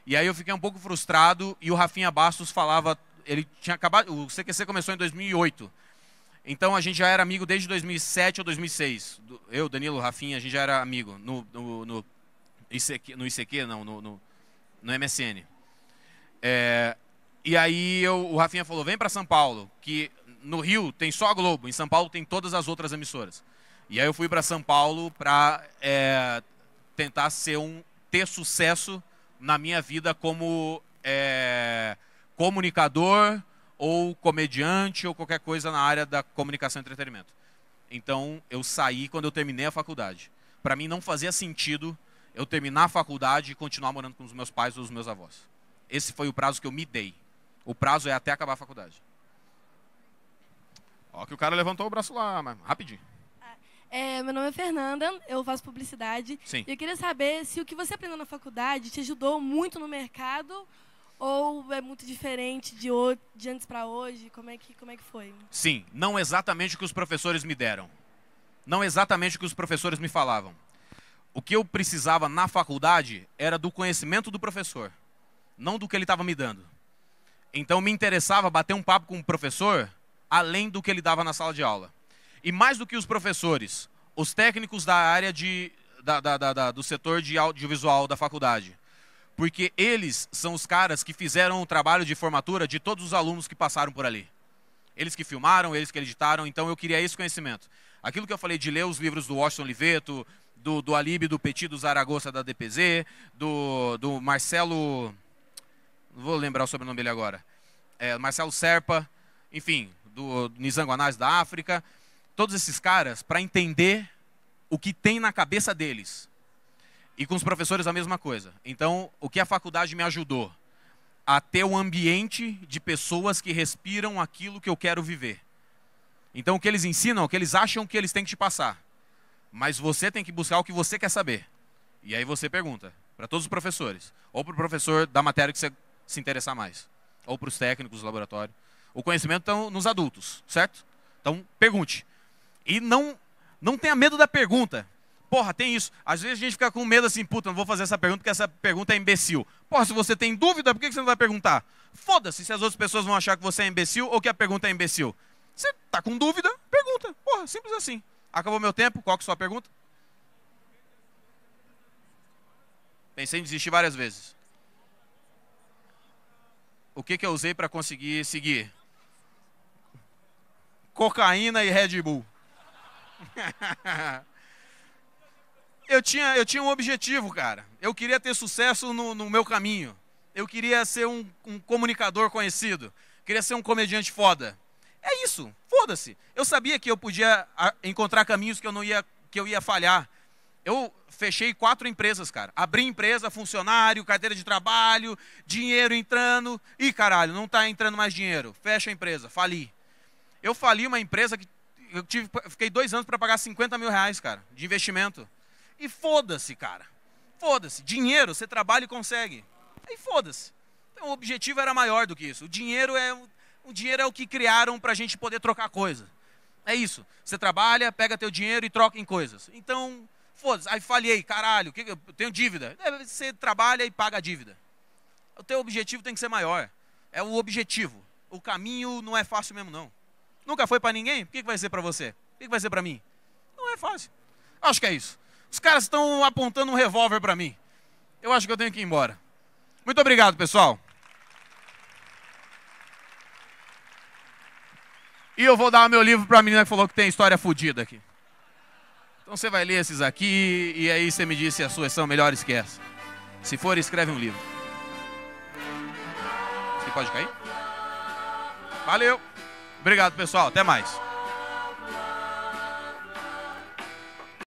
E aí eu fiquei um pouco frustrado e o Rafinha Bastos falava, ele tinha acabado, o CQC começou em 2008. Então a gente já era amigo desde 2007 ou 2006. Eu, Danilo, Rafinha, a gente já era amigo no, no, no ICQ, no ICQ, não, no, no, no MSN. É, e aí eu, o Rafinha falou, vem para São Paulo, que no Rio tem só a Globo, em São Paulo tem todas as outras emissoras. E aí eu fui para São Paulo para é, tentar ser um ter sucesso na minha vida como é, comunicador ou comediante ou qualquer coisa na área da comunicação e entretenimento. Então, eu saí quando eu terminei a faculdade. Para mim, não fazia sentido eu terminar a faculdade e continuar morando com os meus pais ou os meus avós. Esse foi o prazo que eu me dei. O prazo é até acabar a faculdade. Ó, que o cara levantou o braço lá, mas rapidinho. É, meu nome é Fernanda, eu faço publicidade. Sim. E eu queria saber se o que você aprendeu na faculdade te ajudou muito no mercado ou é muito diferente de, hoje, de antes para hoje? Como é, que, como é que foi? Sim, não exatamente o que os professores me deram. Não exatamente o que os professores me falavam. O que eu precisava na faculdade era do conhecimento do professor, não do que ele estava me dando. Então me interessava bater um papo com o professor além do que ele dava na sala de aula. E mais do que os professores, os técnicos da área de, da, da, da, do setor de audiovisual da faculdade. Porque eles são os caras que fizeram o trabalho de formatura de todos os alunos que passaram por ali. Eles que filmaram, eles que editaram, então eu queria esse conhecimento. Aquilo que eu falei de ler os livros do Washington Liveto, do, do Alibe, do Petit, do Zaragoza da DPZ, do, do Marcelo. Não vou lembrar o sobrenome dele agora. É, Marcelo Serpa, enfim, do, do Nizango da África todos esses caras para entender o que tem na cabeça deles. E com os professores a mesma coisa. Então, o que a faculdade me ajudou? A ter um ambiente de pessoas que respiram aquilo que eu quero viver. Então, o que eles ensinam, o que eles acham que eles têm que te passar. Mas você tem que buscar o que você quer saber. E aí você pergunta para todos os professores, ou para o professor da matéria que você se interessar mais, ou para os técnicos do laboratório. O conhecimento está então, nos adultos, certo? Então, pergunte. E não, não tenha medo da pergunta. Porra, tem isso. Às vezes a gente fica com medo assim, puta, não vou fazer essa pergunta porque essa pergunta é imbecil. Porra, se você tem dúvida, por que você não vai perguntar? Foda-se se as outras pessoas vão achar que você é imbecil ou que a pergunta é imbecil. Você tá com dúvida? Pergunta. Porra, simples assim. Acabou meu tempo, qual que é a sua pergunta? Pensei em desistir várias vezes. O que, que eu usei para conseguir seguir? Cocaína e Red Bull. eu, tinha, eu tinha um objetivo, cara. Eu queria ter sucesso no, no meu caminho. Eu queria ser um, um comunicador conhecido. Queria ser um comediante foda. É isso, foda-se. Eu sabia que eu podia encontrar caminhos que eu não ia, que eu ia falhar. Eu fechei quatro empresas, cara. Abri empresa, funcionário, carteira de trabalho, dinheiro entrando. Ih, caralho, não está entrando mais dinheiro. Fecha a empresa, fali. Eu fali uma empresa que eu tive, fiquei dois anos para pagar 50 mil reais, cara, de investimento. E foda-se, cara. Foda-se. Dinheiro, você trabalha e consegue. Aí foda-se. Então, o objetivo era maior do que isso. O dinheiro é o dinheiro é o que criaram para a gente poder trocar coisa. É isso. Você trabalha, pega teu dinheiro e troca em coisas. Então, foda-se. Aí falhei, caralho, que, eu tenho dívida. É, você trabalha e paga a dívida. O teu objetivo tem que ser maior. É o objetivo. O caminho não é fácil mesmo, não. Nunca foi para ninguém? O que, que vai ser para você? O que, que vai ser para mim? Não é fácil. Acho que é isso. Os caras estão apontando um revólver para mim. Eu acho que eu tenho que ir embora. Muito obrigado, pessoal. E eu vou dar meu livro para a menina que falou que tem história fodida aqui. Então você vai ler esses aqui e aí você me diz se as suas são melhores que essa. Se for, escreve um livro. Você pode cair? Valeu! Obrigado, pessoal. Até mais.